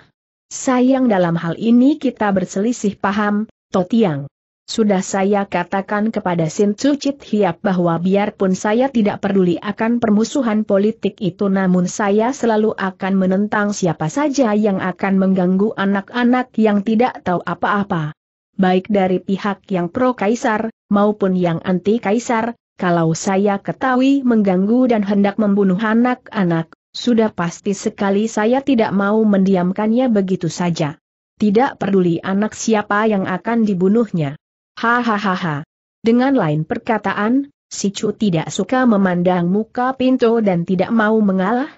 Sayang dalam hal ini kita berselisih paham, Totiang. Sudah saya katakan kepada Sin Cucit Hiap bahwa biarpun saya tidak peduli akan permusuhan politik itu namun saya selalu akan menentang siapa saja yang akan mengganggu anak-anak yang tidak tahu apa-apa. Baik dari pihak yang pro kaisar, maupun yang anti kaisar, kalau saya ketahui mengganggu dan hendak membunuh anak-anak, sudah pasti sekali saya tidak mau mendiamkannya begitu saja. Tidak peduli anak siapa yang akan dibunuhnya. Hahaha. Dengan lain perkataan, si Chu tidak suka memandang muka pintu dan tidak mau mengalah.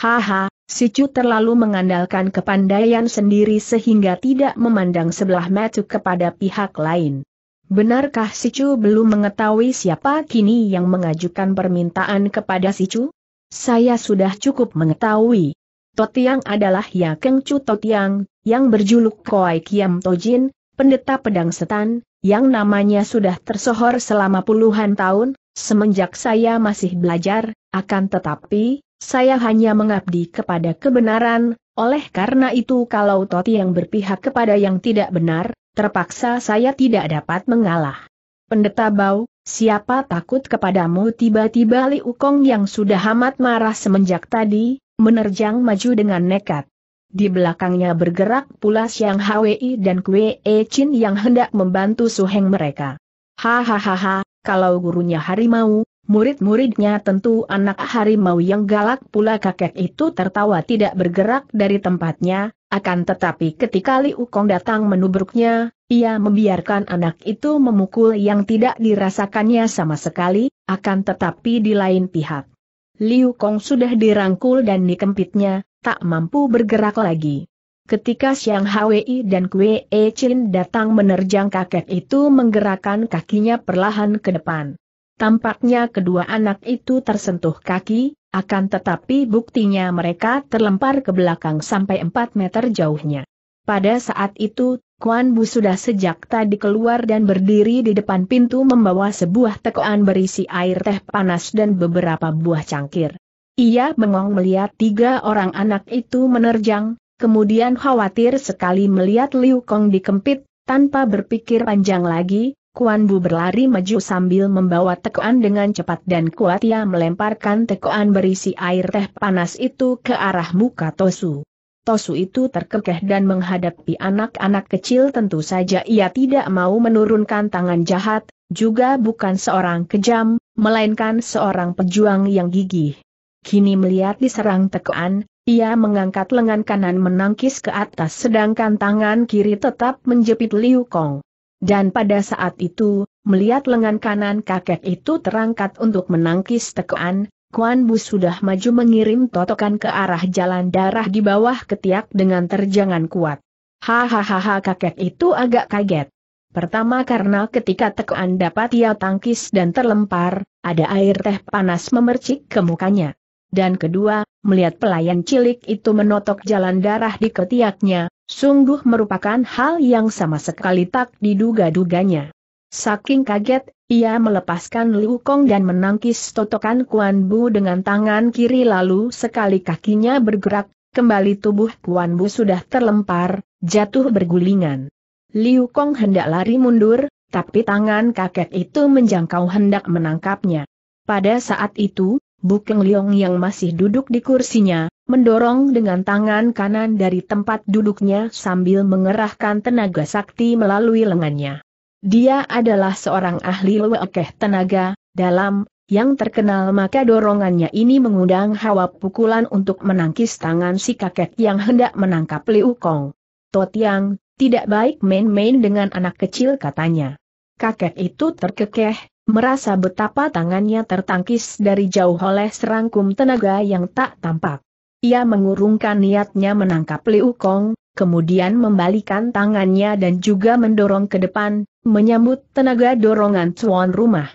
Haha, si Chu terlalu mengandalkan kepandaian sendiri sehingga tidak memandang sebelah mata kepada pihak lain. Benarkah Chu belum mengetahui siapa kini yang mengajukan permintaan kepada si Chu? Saya sudah cukup mengetahui. Totiang adalah Yakeng Chu Totiang, yang berjuluk Koai Kiam Tojin, pendeta pedang setan, yang namanya sudah tersohor selama puluhan tahun, semenjak saya masih belajar, akan tetapi, saya hanya mengabdi kepada kebenaran, oleh karena itu kalau Toti berpihak kepada yang tidak benar, terpaksa saya tidak dapat mengalah. Pendeta Bau, siapa takut kepadamu tiba-tiba Li Ukong yang sudah amat marah semenjak tadi, menerjang maju dengan nekat. Di belakangnya bergerak pula Siang Hwi dan Kue E Chin yang hendak membantu suheng mereka. Hahaha, kalau gurunya harimau, murid-muridnya tentu anak harimau yang galak pula kakek itu tertawa tidak bergerak dari tempatnya, akan tetapi ketika Liu Kong datang menubruknya, ia membiarkan anak itu memukul yang tidak dirasakannya sama sekali, akan tetapi di lain pihak. Liu Kong sudah dirangkul dan dikempitnya, tak mampu bergerak lagi. Ketika Siang Hwi dan Kue E Chin datang menerjang kakek itu menggerakkan kakinya perlahan ke depan. Tampaknya kedua anak itu tersentuh kaki, akan tetapi buktinya mereka terlempar ke belakang sampai 4 meter jauhnya. Pada saat itu, Kuan Bu sudah sejak tadi keluar dan berdiri di depan pintu membawa sebuah tekoan berisi air teh panas dan beberapa buah cangkir. Ia bengong melihat tiga orang anak itu menerjang, kemudian khawatir sekali melihat Liu Kong dikempit, tanpa berpikir panjang lagi, Kuan Bu berlari maju sambil membawa tekoan dengan cepat dan kuat ia melemparkan tekoan berisi air teh panas itu ke arah muka Tosu. Tosu itu terkekeh dan menghadapi anak-anak kecil tentu saja ia tidak mau menurunkan tangan jahat, juga bukan seorang kejam, melainkan seorang pejuang yang gigih. Kini melihat diserang tekoan, ia mengangkat lengan kanan menangkis ke atas sedangkan tangan kiri tetap menjepit Liu Kong. Dan pada saat itu, melihat lengan kanan kakek itu terangkat untuk menangkis tekoan, Kuan Bu sudah maju mengirim totokan ke arah jalan darah di bawah ketiak dengan terjangan kuat. Hahaha kakek itu agak kaget. Pertama karena ketika tekoan dapat ia tangkis dan terlempar, ada air teh panas memercik ke mukanya. Dan kedua, melihat pelayan cilik itu menotok jalan darah di ketiaknya, Sungguh merupakan hal yang sama sekali tak diduga-duganya. Saking kaget, ia melepaskan Liu Kong dan menangkis totokan Kuan Bu dengan tangan kiri lalu sekali kakinya bergerak, kembali tubuh Kuan Bu sudah terlempar, jatuh bergulingan. Liu Kong hendak lari mundur, tapi tangan kakek itu menjangkau hendak menangkapnya. Pada saat itu, Bukeng Liong yang masih duduk di kursinya, mendorong dengan tangan kanan dari tempat duduknya sambil mengerahkan tenaga sakti melalui lengannya. Dia adalah seorang ahli lewekeh tenaga, dalam, yang terkenal maka dorongannya ini mengundang hawa pukulan untuk menangkis tangan si kakek yang hendak menangkap Liu Kong. Totiang, tidak baik main-main dengan anak kecil katanya. Kakek itu terkekeh, merasa betapa tangannya tertangkis dari jauh oleh serangkum tenaga yang tak tampak. Ia mengurungkan niatnya menangkap Liu Kong, kemudian membalikan tangannya dan juga mendorong ke depan, menyambut tenaga dorongan tuan rumah.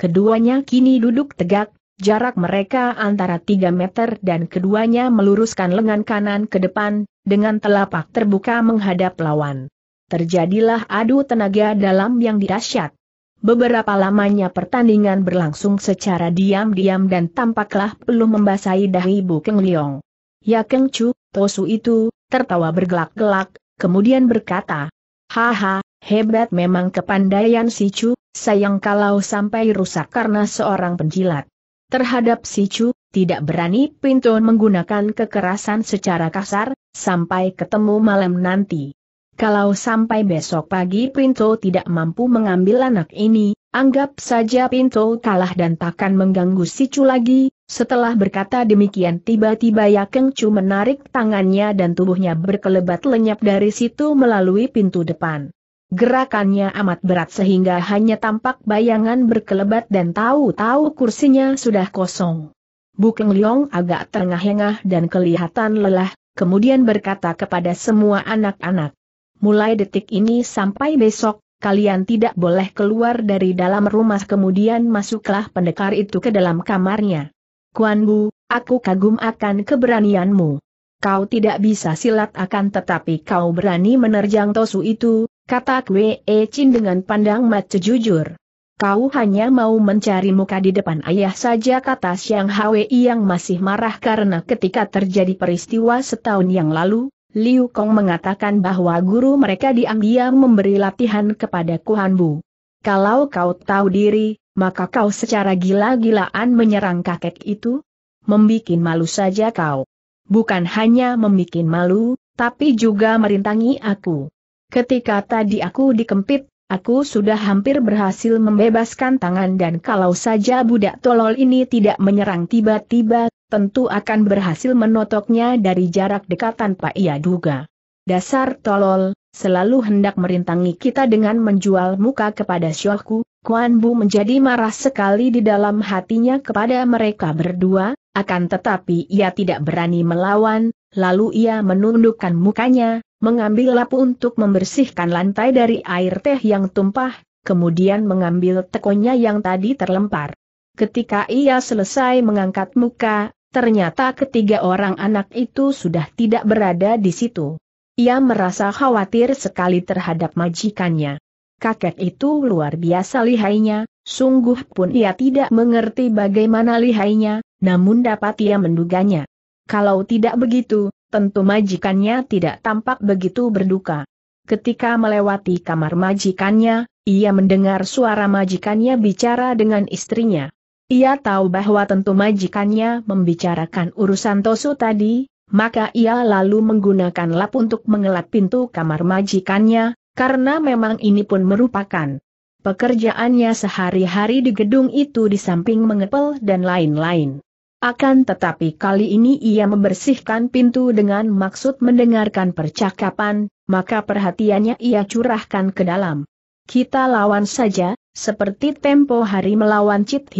Keduanya kini duduk tegak, jarak mereka antara 3 meter dan keduanya meluruskan lengan kanan ke depan, dengan telapak terbuka menghadap lawan. Terjadilah adu tenaga dalam yang dirasyat. Beberapa lamanya pertandingan berlangsung secara diam-diam dan tampaklah peluh membasahi dahi Bukeng Leong. Ya Keng Chu, Tosu itu, tertawa bergelak-gelak, kemudian berkata, Haha, hebat memang kepandaian si Chu, sayang kalau sampai rusak karena seorang penjilat. Terhadap si Chu, tidak berani Pinto menggunakan kekerasan secara kasar, sampai ketemu malam nanti. Kalau sampai besok pagi Pinto tidak mampu mengambil anak ini, Anggap saja pintu kalah dan takkan mengganggu si Chu lagi, setelah berkata demikian tiba-tiba Yakeng Chu menarik tangannya dan tubuhnya berkelebat lenyap dari situ melalui pintu depan. Gerakannya amat berat sehingga hanya tampak bayangan berkelebat dan tahu-tahu kursinya sudah kosong. Bukeng Leong agak terengah-engah dan kelihatan lelah, kemudian berkata kepada semua anak-anak. Mulai detik ini sampai besok, kalian tidak boleh keluar dari dalam rumah kemudian masuklah pendekar itu ke dalam kamarnya. Kuan Bu, aku kagum akan keberanianmu. Kau tidak bisa silat akan tetapi kau berani menerjang tosu itu, kata Kwee Chin dengan pandang mata jujur. Kau hanya mau mencari muka di depan ayah saja kata Xiang Hwei yang masih marah karena ketika terjadi peristiwa setahun yang lalu, Liu Kong mengatakan bahwa guru mereka diam-diam memberi latihan kepada Kuan Bu. Kalau kau tahu diri, maka kau secara gila-gilaan menyerang kakek itu? Membikin malu saja kau. Bukan hanya membikin malu, tapi juga merintangi aku. Ketika tadi aku dikempit, Aku sudah hampir berhasil membebaskan tangan dan kalau saja budak tolol ini tidak menyerang tiba-tiba, tentu akan berhasil menotoknya dari jarak dekat tanpa ia duga. Dasar tolol, selalu hendak merintangi kita dengan menjual muka kepada Syohku, Kuan Bu menjadi marah sekali di dalam hatinya kepada mereka berdua, akan tetapi ia tidak berani melawan, lalu ia menundukkan mukanya, mengambil lapu untuk membersihkan lantai dari air teh yang tumpah, kemudian mengambil tekonya yang tadi terlempar. Ketika ia selesai mengangkat muka, Ternyata ketiga orang anak itu sudah tidak berada di situ. Ia merasa khawatir sekali terhadap majikannya. Kakek itu luar biasa lihainya, sungguh pun ia tidak mengerti bagaimana lihainya, namun dapat ia menduganya. Kalau tidak begitu, tentu majikannya tidak tampak begitu berduka. Ketika melewati kamar majikannya, ia mendengar suara majikannya bicara dengan istrinya. Ia tahu bahwa tentu majikannya membicarakan urusan Tosu tadi, maka ia lalu menggunakan lap untuk mengelap pintu kamar majikannya, karena memang ini pun merupakan pekerjaannya sehari-hari di gedung itu di samping mengepel dan lain-lain. Akan tetapi kali ini ia membersihkan pintu dengan maksud mendengarkan percakapan, maka perhatiannya ia curahkan ke dalam. Kita lawan saja, seperti tempo hari melawan Cit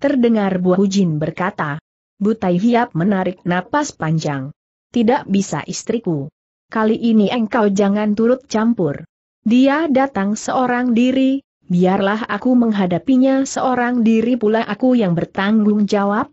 Terdengar Bu Hujin berkata. Butai Hiap menarik napas panjang. Tidak bisa istriku. Kali ini engkau jangan turut campur. Dia datang seorang diri, biarlah aku menghadapinya seorang diri pula aku yang bertanggung jawab.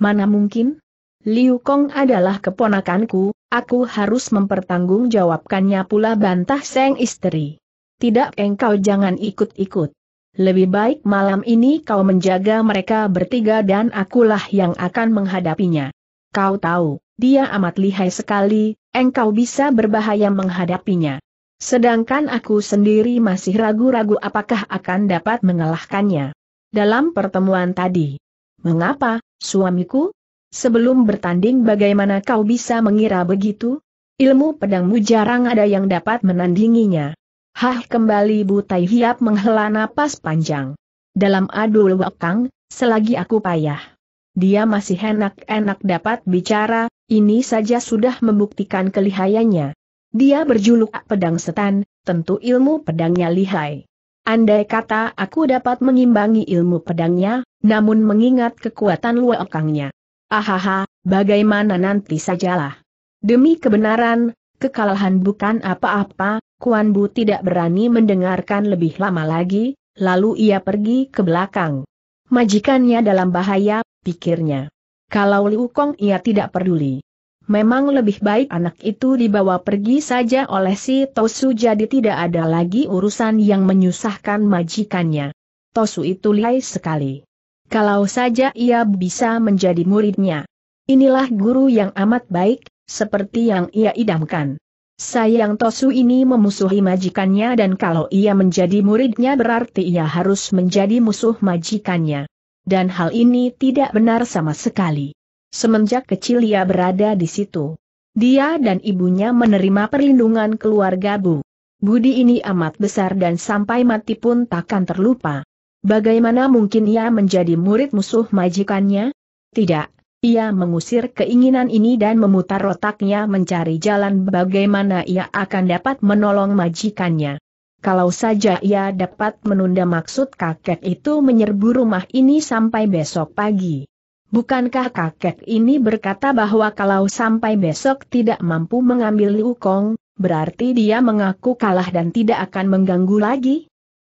Mana mungkin? Liu Kong adalah keponakanku, aku harus mempertanggungjawabkannya pula bantah seng istri. Tidak engkau jangan ikut-ikut lebih baik malam ini kau menjaga mereka bertiga dan akulah yang akan menghadapinya. Kau tahu, dia amat lihai sekali, engkau bisa berbahaya menghadapinya. Sedangkan aku sendiri masih ragu-ragu apakah akan dapat mengalahkannya. Dalam pertemuan tadi. Mengapa, suamiku? Sebelum bertanding bagaimana kau bisa mengira begitu? Ilmu pedangmu jarang ada yang dapat menandinginya. Hah kembali Butai Hiap menghela napas panjang. Dalam adu wakang, selagi aku payah. Dia masih enak-enak dapat bicara, ini saja sudah membuktikan kelihayanya. Dia berjuluk pedang setan, tentu ilmu pedangnya lihai. Andai kata aku dapat mengimbangi ilmu pedangnya, namun mengingat kekuatan luakangnya. Ahaha, bagaimana nanti sajalah. Demi kebenaran, kekalahan bukan apa-apa, Kuan Bu tidak berani mendengarkan lebih lama lagi, lalu ia pergi ke belakang. Majikannya dalam bahaya, pikirnya. Kalau Liu Kong ia tidak peduli. Memang lebih baik anak itu dibawa pergi saja oleh si Tosu jadi tidak ada lagi urusan yang menyusahkan majikannya. Tosu itu lihai sekali. Kalau saja ia bisa menjadi muridnya. Inilah guru yang amat baik, seperti yang ia idamkan. Sayang Tosu ini memusuhi majikannya dan kalau ia menjadi muridnya berarti ia harus menjadi musuh majikannya. Dan hal ini tidak benar sama sekali. Semenjak kecil ia berada di situ. Dia dan ibunya menerima perlindungan keluarga Bu. Budi ini amat besar dan sampai mati pun takkan terlupa. Bagaimana mungkin ia menjadi murid musuh majikannya? Tidak, ia mengusir keinginan ini dan memutar otaknya mencari jalan bagaimana ia akan dapat menolong majikannya. Kalau saja ia dapat menunda maksud kakek itu menyerbu rumah ini sampai besok pagi. Bukankah kakek ini berkata bahwa kalau sampai besok tidak mampu mengambil Liu Kong, berarti dia mengaku kalah dan tidak akan mengganggu lagi?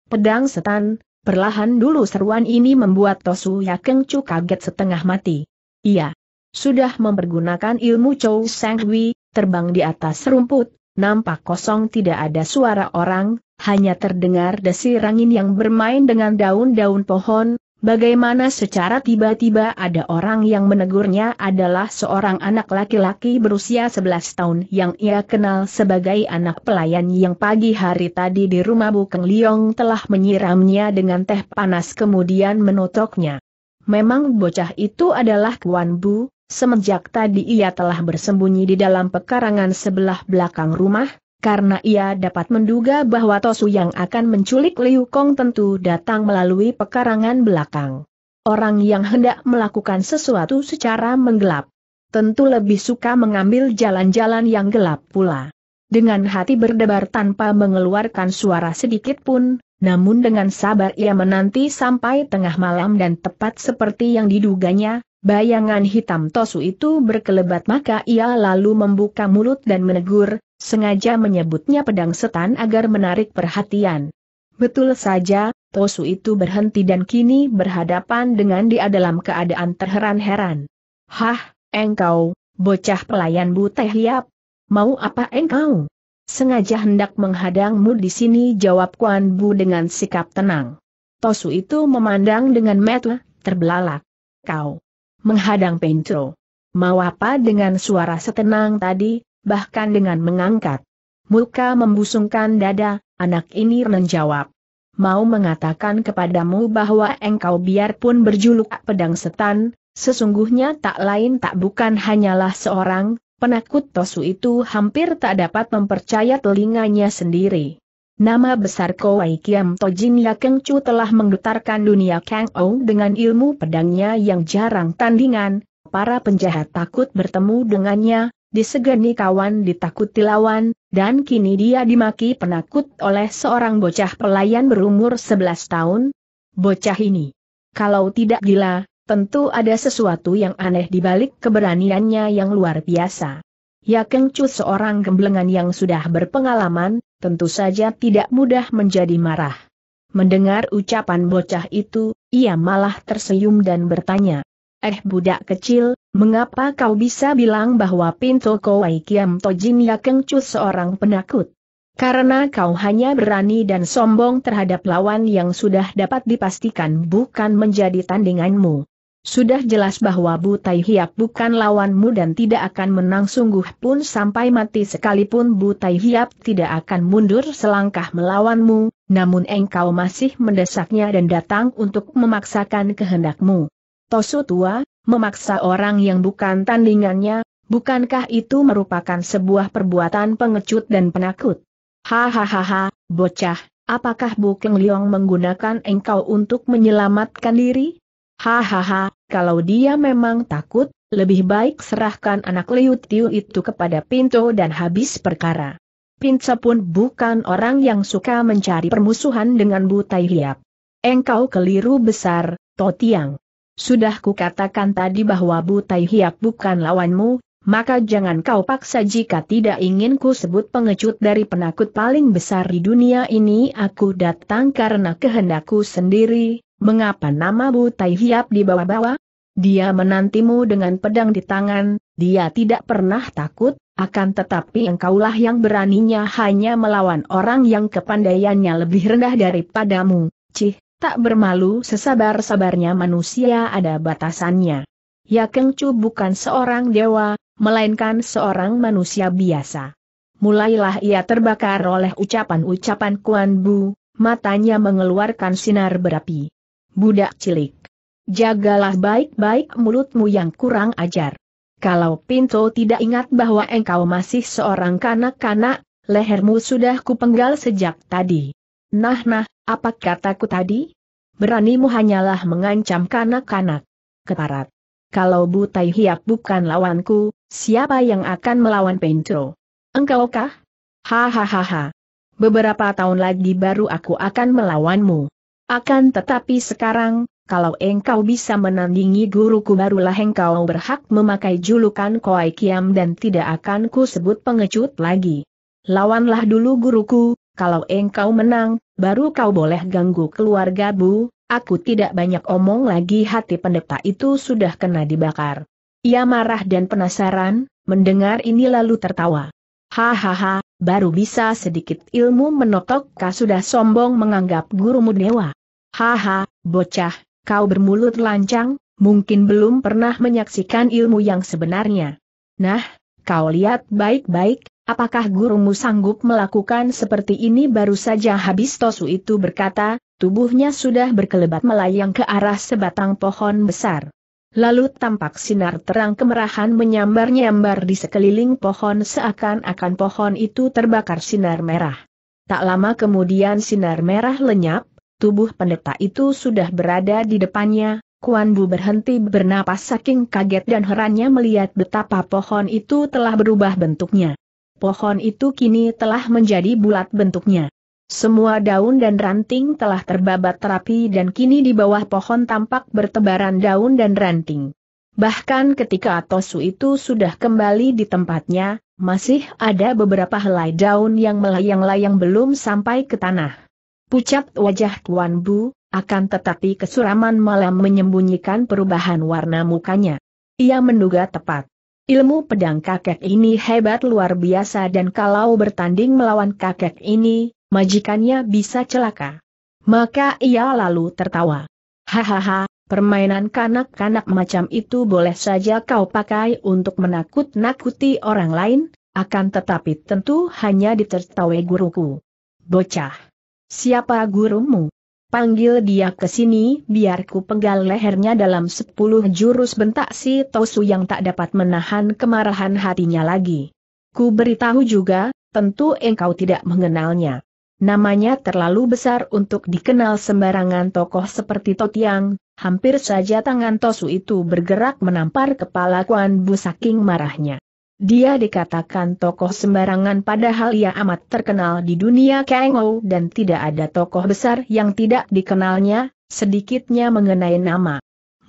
Pedang setan, perlahan dulu seruan ini membuat Tosu Yakengcu kaget setengah mati. Ia Sudah mempergunakan ilmu Chow Sangwi, terbang di atas rumput, nampak kosong tidak ada suara orang, hanya terdengar desir angin yang bermain dengan daun-daun pohon, Bagaimana secara tiba-tiba ada orang yang menegurnya adalah seorang anak laki-laki berusia 11 tahun yang ia kenal sebagai anak pelayan yang pagi hari tadi di rumah Bukeng Liong telah menyiramnya dengan teh panas kemudian menotoknya. Memang bocah itu adalah Kuan Bu, semenjak tadi ia telah bersembunyi di dalam pekarangan sebelah belakang rumah, karena ia dapat menduga bahwa Tosu yang akan menculik Liu Kong tentu datang melalui pekarangan belakang. Orang yang hendak melakukan sesuatu secara menggelap. Tentu lebih suka mengambil jalan-jalan yang gelap pula. Dengan hati berdebar tanpa mengeluarkan suara sedikit pun, namun dengan sabar ia menanti sampai tengah malam dan tepat seperti yang diduganya, bayangan hitam Tosu itu berkelebat maka ia lalu membuka mulut dan menegur, sengaja menyebutnya pedang setan agar menarik perhatian. Betul saja, Tosu itu berhenti dan kini berhadapan dengan dia dalam keadaan terheran-heran. Hah, engkau, bocah pelayan buteh hiap. Mau apa engkau? Sengaja hendak menghadangmu di sini jawab Kuan Bu dengan sikap tenang. Tosu itu memandang dengan metu, terbelalak. Kau menghadang Pencro. Mau apa dengan suara setenang tadi, bahkan dengan mengangkat. Muka membusungkan dada, anak ini menjawab. Mau mengatakan kepadamu bahwa engkau biarpun berjuluk pedang setan, sesungguhnya tak lain tak bukan hanyalah seorang Penakut Tosu itu hampir tak dapat mempercaya telinganya sendiri. Nama besar Kowai Kiam Tojin Ya Keng Chu telah menggetarkan dunia Kang Ou dengan ilmu pedangnya yang jarang tandingan, para penjahat takut bertemu dengannya, disegani kawan ditakuti lawan, dan kini dia dimaki penakut oleh seorang bocah pelayan berumur 11 tahun. Bocah ini, kalau tidak gila, Tentu ada sesuatu yang aneh di balik keberaniannya yang luar biasa. Ya Keng Chu seorang gemblengan yang sudah berpengalaman, tentu saja tidak mudah menjadi marah. Mendengar ucapan bocah itu, ia malah tersenyum dan bertanya, Eh budak kecil, mengapa kau bisa bilang bahwa Pinto Kowai Kiam Tojin Yakeng Chu seorang penakut? Karena kau hanya berani dan sombong terhadap lawan yang sudah dapat dipastikan bukan menjadi tandinganmu. Sudah jelas bahwa Bu Tai Hiap bukan lawanmu dan tidak akan menang sungguh pun sampai mati sekalipun Bu Tai Hiap tidak akan mundur selangkah melawanmu, namun engkau masih mendesaknya dan datang untuk memaksakan kehendakmu. Tosu tua, memaksa orang yang bukan tandingannya, bukankah itu merupakan sebuah perbuatan pengecut dan penakut? Hahaha, bocah, apakah Bukeng Liong menggunakan engkau untuk menyelamatkan diri? Hahaha, kalau dia memang takut, lebih baik serahkan anak Liu Tiu itu kepada Pinto dan habis perkara. Pinto pun bukan orang yang suka mencari permusuhan dengan Butai Hiap. Engkau keliru besar, Tiang. Sudah kukatakan tadi bahwa Butai Hiap bukan lawanmu, maka jangan kau paksa jika tidak ingin ku sebut pengecut dari penakut paling besar di dunia ini aku datang karena kehendakku sendiri, mengapa nama Bu Tai Hiap bawah bawa Dia menantimu dengan pedang di tangan, dia tidak pernah takut, akan tetapi engkaulah yang beraninya hanya melawan orang yang kepandaiannya lebih rendah daripadamu. Cih, tak bermalu sesabar-sabarnya manusia ada batasannya. Yakeng Chu bukan seorang dewa, melainkan seorang manusia biasa. Mulailah ia terbakar oleh ucapan-ucapan Kuan Bu, matanya mengeluarkan sinar berapi. Budak cilik. Jagalah baik-baik mulutmu yang kurang ajar. Kalau Pinto tidak ingat bahwa engkau masih seorang kanak-kanak, lehermu sudah kupenggal sejak tadi. Nah-nah, apa kataku tadi? Beranimu hanyalah mengancam kanak-kanak. Keparat. Kalau Butai Hiap bukan lawanku, siapa yang akan melawan Pinto? Engkaukah? Hahaha. Beberapa tahun lagi baru aku akan melawanmu. Akan tetapi sekarang, kalau engkau bisa menandingi guruku barulah engkau berhak memakai julukan Koai Kiam dan tidak akan ku sebut pengecut lagi. Lawanlah dulu guruku, kalau engkau menang, baru kau boleh ganggu keluarga Bu, aku tidak banyak omong lagi hati pendeta itu sudah kena dibakar. Ia marah dan penasaran, mendengar ini lalu tertawa. Hahaha, baru bisa sedikit ilmu menotok kau sudah sombong menganggap gurumu dewa. Haha, bocah, kau bermulut lancang, mungkin belum pernah menyaksikan ilmu yang sebenarnya. Nah, kau lihat baik-baik, apakah gurumu sanggup melakukan seperti ini baru saja habis Tosu itu berkata, tubuhnya sudah berkelebat melayang ke arah sebatang pohon besar. Lalu tampak sinar terang kemerahan menyambar-nyambar di sekeliling pohon seakan-akan pohon itu terbakar sinar merah. Tak lama kemudian sinar merah lenyap, tubuh pendeta itu sudah berada di depannya, Kuan Bu berhenti bernapas saking kaget dan herannya melihat betapa pohon itu telah berubah bentuknya. Pohon itu kini telah menjadi bulat bentuknya. Semua daun dan ranting telah terbabat terapi dan kini di bawah pohon tampak bertebaran daun dan ranting. Bahkan ketika Tosu itu sudah kembali di tempatnya, masih ada beberapa helai daun yang melayang-layang belum sampai ke tanah. Pucat wajah Tuan Bu, akan tetapi kesuraman malam menyembunyikan perubahan warna mukanya. Ia menduga tepat. Ilmu pedang kakek ini hebat luar biasa dan kalau bertanding melawan kakek ini, majikannya bisa celaka. Maka ia lalu tertawa. Hahaha, permainan kanak-kanak macam itu boleh saja kau pakai untuk menakut-nakuti orang lain, akan tetapi tentu hanya ditertawai guruku. Bocah. Siapa gurumu? Panggil dia ke sini biarku ku penggal lehernya dalam sepuluh jurus bentak si Tosu yang tak dapat menahan kemarahan hatinya lagi. Ku beritahu juga, tentu engkau tidak mengenalnya namanya terlalu besar untuk dikenal sembarangan tokoh seperti Totiang, hampir saja tangan Tosu itu bergerak menampar kepala Kuan Bu saking marahnya. Dia dikatakan tokoh sembarangan padahal ia amat terkenal di dunia Kengou dan tidak ada tokoh besar yang tidak dikenalnya, sedikitnya mengenai nama.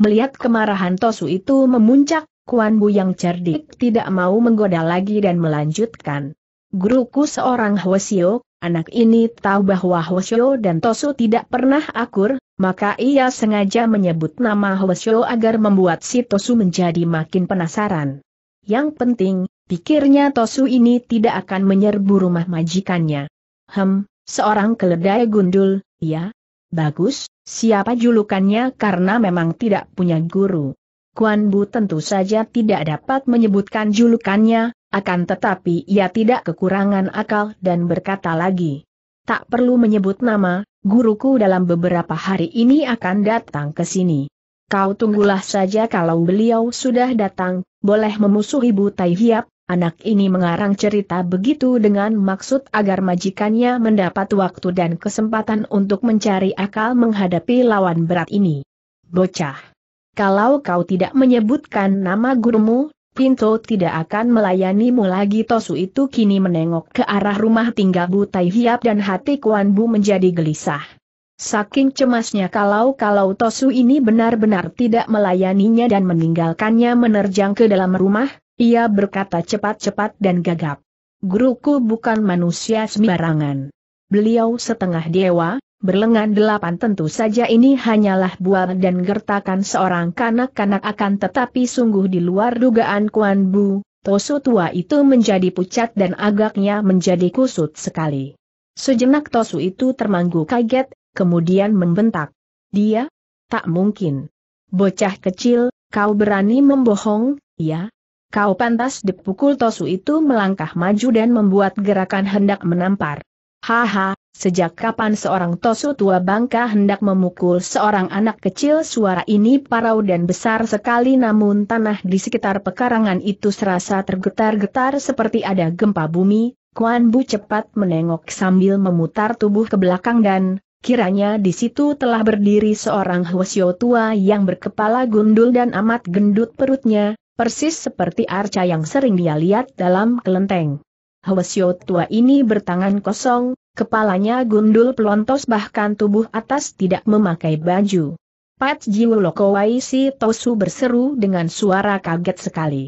Melihat kemarahan Tosu itu memuncak, Kuan Bu yang cerdik tidak mau menggoda lagi dan melanjutkan. Guruku seorang Hwasio, Anak ini tahu bahwa Hoshio dan Tosu tidak pernah akur, maka ia sengaja menyebut nama Hoshio agar membuat si Tosu menjadi makin penasaran. Yang penting, pikirnya Tosu ini tidak akan menyerbu rumah majikannya. Hem, seorang keledai gundul, ya? Bagus, siapa julukannya karena memang tidak punya guru. Kuan Bu tentu saja tidak dapat menyebutkan julukannya, akan tetapi ia tidak kekurangan akal dan berkata lagi. Tak perlu menyebut nama, guruku dalam beberapa hari ini akan datang ke sini. Kau tunggulah saja kalau beliau sudah datang, boleh memusuhi Bu Tai Hiap, anak ini mengarang cerita begitu dengan maksud agar majikannya mendapat waktu dan kesempatan untuk mencari akal menghadapi lawan berat ini. Bocah. Kalau kau tidak menyebutkan nama gurumu, Pinto tidak akan melayanimu lagi Tosu itu kini menengok ke arah rumah tinggal Bu Hiap dan hati Kuan Bu menjadi gelisah. Saking cemasnya kalau-kalau Tosu ini benar-benar tidak melayaninya dan meninggalkannya menerjang ke dalam rumah, ia berkata cepat-cepat dan gagap. Guruku bukan manusia sembarangan. Beliau setengah dewa, berlengan delapan tentu saja ini hanyalah buah dan gertakan seorang kanak-kanak akan tetapi sungguh di luar dugaan Kuan Bu, Tosu tua itu menjadi pucat dan agaknya menjadi kusut sekali. Sejenak Tosu itu termanggu kaget, kemudian membentak. Dia? Tak mungkin. Bocah kecil, kau berani membohong, ya? Kau pantas dipukul Tosu itu melangkah maju dan membuat gerakan hendak menampar. Haha, Sejak kapan seorang tosu tua bangka hendak memukul seorang anak kecil suara ini parau dan besar sekali namun tanah di sekitar pekarangan itu serasa tergetar-getar seperti ada gempa bumi, Kuan Bu cepat menengok sambil memutar tubuh ke belakang dan, kiranya di situ telah berdiri seorang Hwasyo tua yang berkepala gundul dan amat gendut perutnya, persis seperti arca yang sering dia lihat dalam kelenteng. Hwasyo tua ini bertangan kosong, Kepalanya gundul pelontos bahkan tubuh atas tidak memakai baju. Pat Jiu Lokowai si Tosu berseru dengan suara kaget sekali.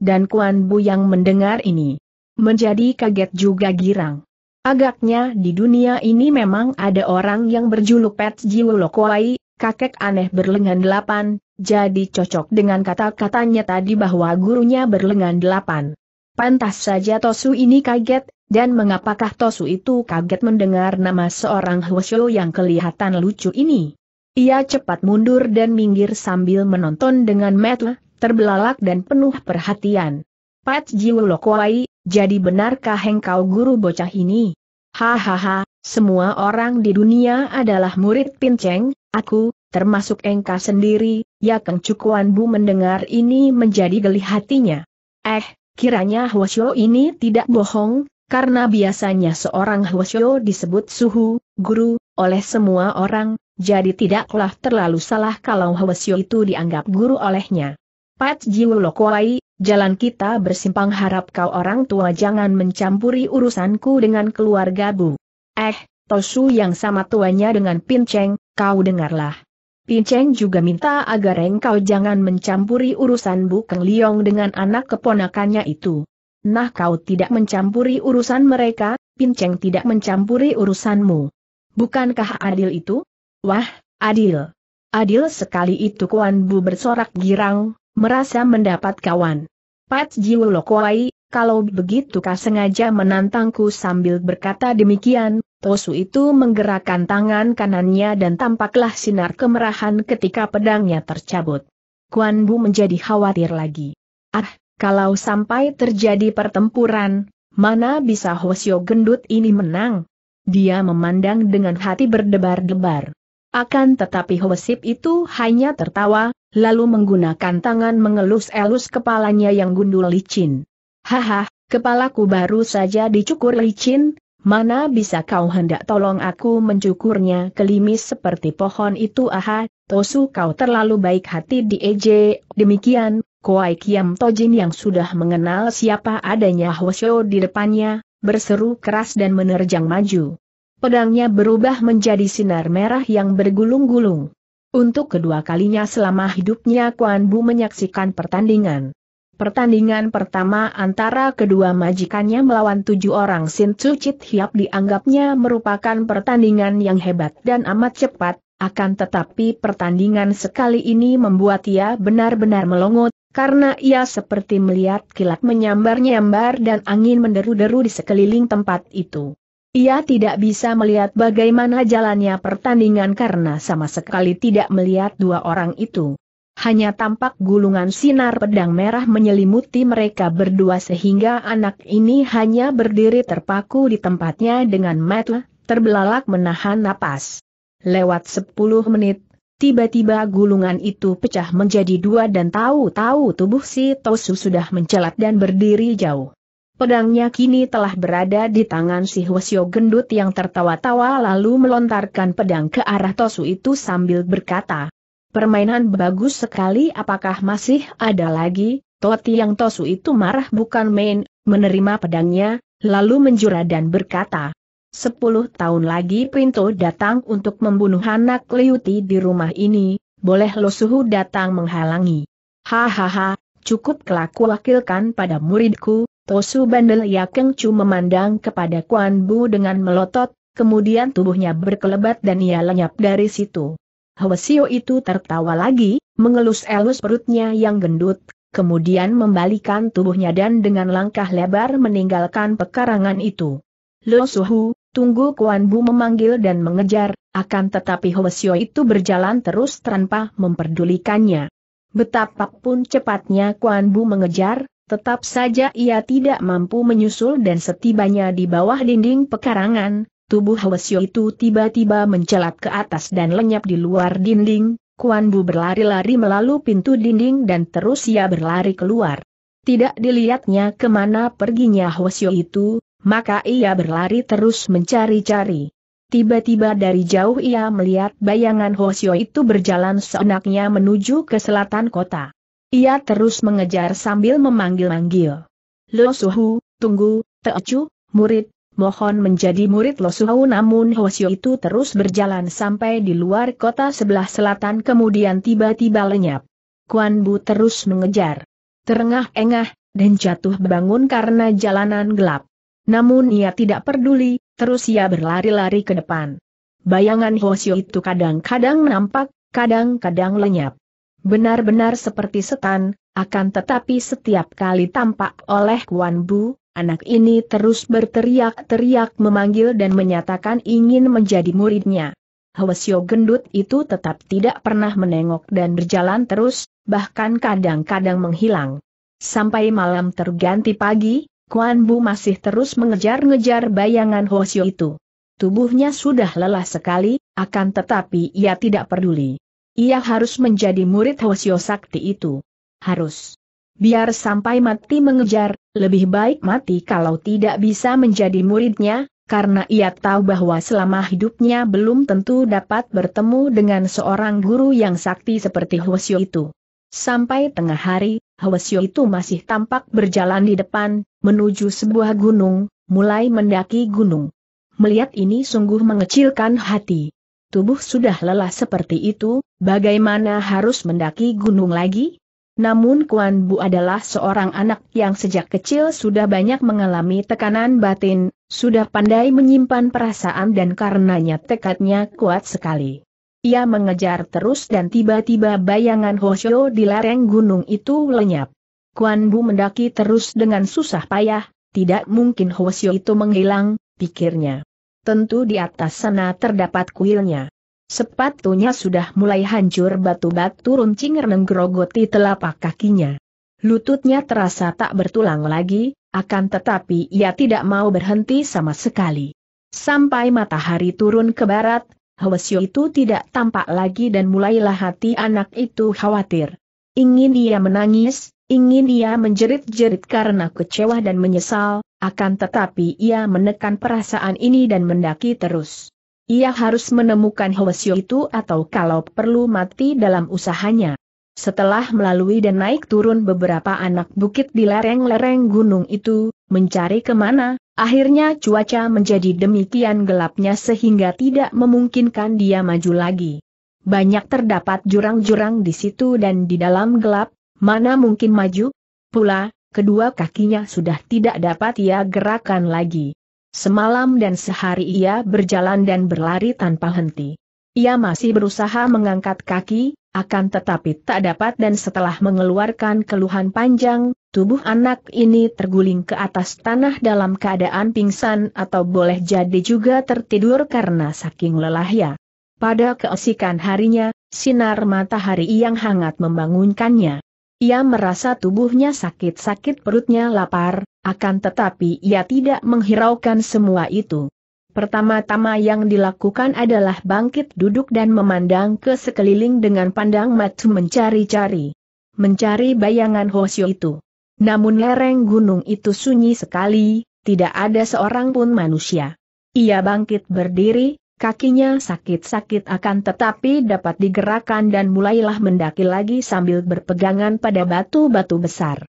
Dan Kuan Bu yang mendengar ini menjadi kaget juga girang. Agaknya di dunia ini memang ada orang yang berjuluk Pat Jiu Lokowai, kakek aneh berlengan delapan, jadi cocok dengan kata-katanya tadi bahwa gurunya berlengan delapan. Pantas saja Tosu ini kaget, dan mengapakah Tosu itu kaget mendengar nama seorang Hwasyo yang kelihatan lucu ini? Ia cepat mundur dan minggir sambil menonton dengan mata terbelalak dan penuh perhatian. Pat Jiwulokwai, jadi benarkah engkau guru bocah ini? Hahaha, semua orang di dunia adalah murid pinceng, aku, termasuk engkau sendiri, ya Keng Cukuan Bu mendengar ini menjadi geli hatinya. Eh, kiranya Hwasyo ini tidak bohong, karena biasanya seorang Hwasyo disebut suhu, guru, oleh semua orang, jadi tidaklah terlalu salah kalau Hwasyo itu dianggap guru olehnya. Pat Jiu Lokwai, jalan kita bersimpang harap kau orang tua jangan mencampuri urusanku dengan keluarga bu. Eh, Tosu yang sama tuanya dengan Pinceng, kau dengarlah. Pinceng juga minta agar engkau jangan mencampuri urusan Bu Keng Liong dengan anak keponakannya itu. Nah kau tidak mencampuri urusan mereka, Pinceng tidak mencampuri urusanmu. Bukankah adil itu? Wah, adil. Adil sekali itu Kuan Bu bersorak girang, merasa mendapat kawan. Pat Jiu Lokwai, kalau begitu kau sengaja menantangku sambil berkata demikian, Tosu itu menggerakkan tangan kanannya dan tampaklah sinar kemerahan ketika pedangnya tercabut. Kuan Bu menjadi khawatir lagi. Ah, kalau sampai terjadi pertempuran, mana bisa Hosyo gendut ini menang? Dia memandang dengan hati berdebar-debar. Akan tetapi Hosip itu hanya tertawa, lalu menggunakan tangan mengelus-elus kepalanya yang gundul licin. Haha, kepalaku baru saja dicukur licin, mana bisa kau hendak tolong aku mencukurnya kelimis seperti pohon itu aha, Tosu kau terlalu baik hati di EJ, demikian, Koai Kiam Tojin yang sudah mengenal siapa adanya Hwasyo di depannya, berseru keras dan menerjang maju. Pedangnya berubah menjadi sinar merah yang bergulung-gulung. Untuk kedua kalinya selama hidupnya Kuan Bu menyaksikan pertandingan. Pertandingan pertama antara kedua majikannya melawan tujuh orang Sin Tzu Chit Hiap dianggapnya merupakan pertandingan yang hebat dan amat cepat, akan tetapi pertandingan sekali ini membuat ia benar-benar melongo karena ia seperti melihat kilat menyambar-nyambar dan angin menderu-deru di sekeliling tempat itu. Ia tidak bisa melihat bagaimana jalannya pertandingan karena sama sekali tidak melihat dua orang itu. Hanya tampak gulungan sinar pedang merah menyelimuti mereka berdua sehingga anak ini hanya berdiri terpaku di tempatnya dengan metu, terbelalak menahan napas. Lewat 10 menit, Tiba-tiba gulungan itu pecah menjadi dua dan tahu-tahu tubuh si Tosu sudah mencelat dan berdiri jauh. Pedangnya kini telah berada di tangan si Hwasyo gendut yang tertawa-tawa lalu melontarkan pedang ke arah Tosu itu sambil berkata, Permainan bagus sekali apakah masih ada lagi, Toti yang Tosu itu marah bukan main, menerima pedangnya, lalu menjura dan berkata, Sepuluh tahun lagi pintu datang untuk membunuh anak Liuti di rumah ini, boleh Lo Suhu datang menghalangi. Hahaha, cukup kelaku wakilkan pada muridku, Tosu Bandel Yakeng Chu memandang kepada Kuan Bu dengan melotot, kemudian tubuhnya berkelebat dan ia lenyap dari situ. Hwasio itu tertawa lagi, mengelus-elus perutnya yang gendut, kemudian membalikan tubuhnya dan dengan langkah lebar meninggalkan pekarangan itu. Lo Suhu, Tunggu Kuan Bu memanggil dan mengejar, akan tetapi Hoesio itu berjalan terus tanpa memperdulikannya. Betapapun cepatnya Kuan Bu mengejar, tetap saja ia tidak mampu menyusul dan setibanya di bawah dinding pekarangan, tubuh Hoesio itu tiba-tiba mencelat ke atas dan lenyap di luar dinding, Kuan Bu berlari-lari melalui pintu dinding dan terus ia berlari keluar. Tidak dilihatnya kemana perginya Hoesio itu, maka ia berlari terus mencari-cari. Tiba-tiba dari jauh ia melihat bayangan Hosio itu berjalan seenaknya menuju ke selatan kota. Ia terus mengejar sambil memanggil-manggil. Lo Suhu, tunggu, Teocu, murid, mohon menjadi murid Lo Suhu namun Hosio itu terus berjalan sampai di luar kota sebelah selatan kemudian tiba-tiba lenyap. Kuan Bu terus mengejar. Terengah-engah, dan jatuh bangun karena jalanan gelap. Namun ia tidak peduli, terus ia berlari-lari ke depan. Bayangan Hosio itu kadang-kadang nampak, kadang-kadang lenyap. Benar-benar seperti setan, akan tetapi setiap kali tampak oleh Kuan Bu, anak ini terus berteriak-teriak memanggil dan menyatakan ingin menjadi muridnya. Hwasyo gendut itu tetap tidak pernah menengok dan berjalan terus, bahkan kadang-kadang menghilang. Sampai malam terganti pagi, Kuan Bu masih terus mengejar-ngejar bayangan Hosio itu. Tubuhnya sudah lelah sekali, akan tetapi ia tidak peduli. Ia harus menjadi murid Hosio Sakti itu. Harus. Biar sampai mati mengejar, lebih baik mati kalau tidak bisa menjadi muridnya, karena ia tahu bahwa selama hidupnya belum tentu dapat bertemu dengan seorang guru yang sakti seperti Hwasyo itu. Sampai tengah hari, Hwasyo itu masih tampak berjalan di depan, menuju sebuah gunung, mulai mendaki gunung. Melihat ini sungguh mengecilkan hati. Tubuh sudah lelah seperti itu, bagaimana harus mendaki gunung lagi? Namun Kuan Bu adalah seorang anak yang sejak kecil sudah banyak mengalami tekanan batin, sudah pandai menyimpan perasaan dan karenanya tekadnya kuat sekali. Ia mengejar terus dan tiba-tiba bayangan Hoshio di lereng gunung itu lenyap. Kuan Bu mendaki terus dengan susah payah, tidak mungkin Hoshio itu menghilang, pikirnya. Tentu di atas sana terdapat kuilnya. Sepatunya sudah mulai hancur batu-batu runcing reneng grogoti telapak kakinya. Lututnya terasa tak bertulang lagi, akan tetapi ia tidak mau berhenti sama sekali. Sampai matahari turun ke barat, Hwasyo itu tidak tampak lagi dan mulailah hati anak itu khawatir. Ingin ia menangis, ingin ia menjerit-jerit karena kecewa dan menyesal, akan tetapi ia menekan perasaan ini dan mendaki terus. Ia harus menemukan Hwasyo itu atau kalau perlu mati dalam usahanya. Setelah melalui dan naik turun beberapa anak bukit di lereng-lereng gunung itu, mencari kemana, Akhirnya cuaca menjadi demikian gelapnya sehingga tidak memungkinkan dia maju lagi. Banyak terdapat jurang-jurang di situ dan di dalam gelap, mana mungkin maju? Pula, kedua kakinya sudah tidak dapat ia gerakan lagi. Semalam dan sehari ia berjalan dan berlari tanpa henti. Ia masih berusaha mengangkat kaki, akan tetapi tak dapat dan setelah mengeluarkan keluhan panjang, tubuh anak ini terguling ke atas tanah dalam keadaan pingsan atau boleh jadi juga tertidur karena saking lelahnya. Pada keesikan harinya, sinar matahari yang hangat membangunkannya. Ia merasa tubuhnya sakit-sakit perutnya lapar, akan tetapi ia tidak menghiraukan semua itu. Pertama-tama yang dilakukan adalah bangkit duduk dan memandang ke sekeliling dengan pandang mata mencari-cari. Mencari bayangan Hosyo itu. Namun lereng gunung itu sunyi sekali, tidak ada seorang pun manusia. Ia bangkit berdiri, kakinya sakit-sakit akan tetapi dapat digerakkan dan mulailah mendaki lagi sambil berpegangan pada batu-batu besar.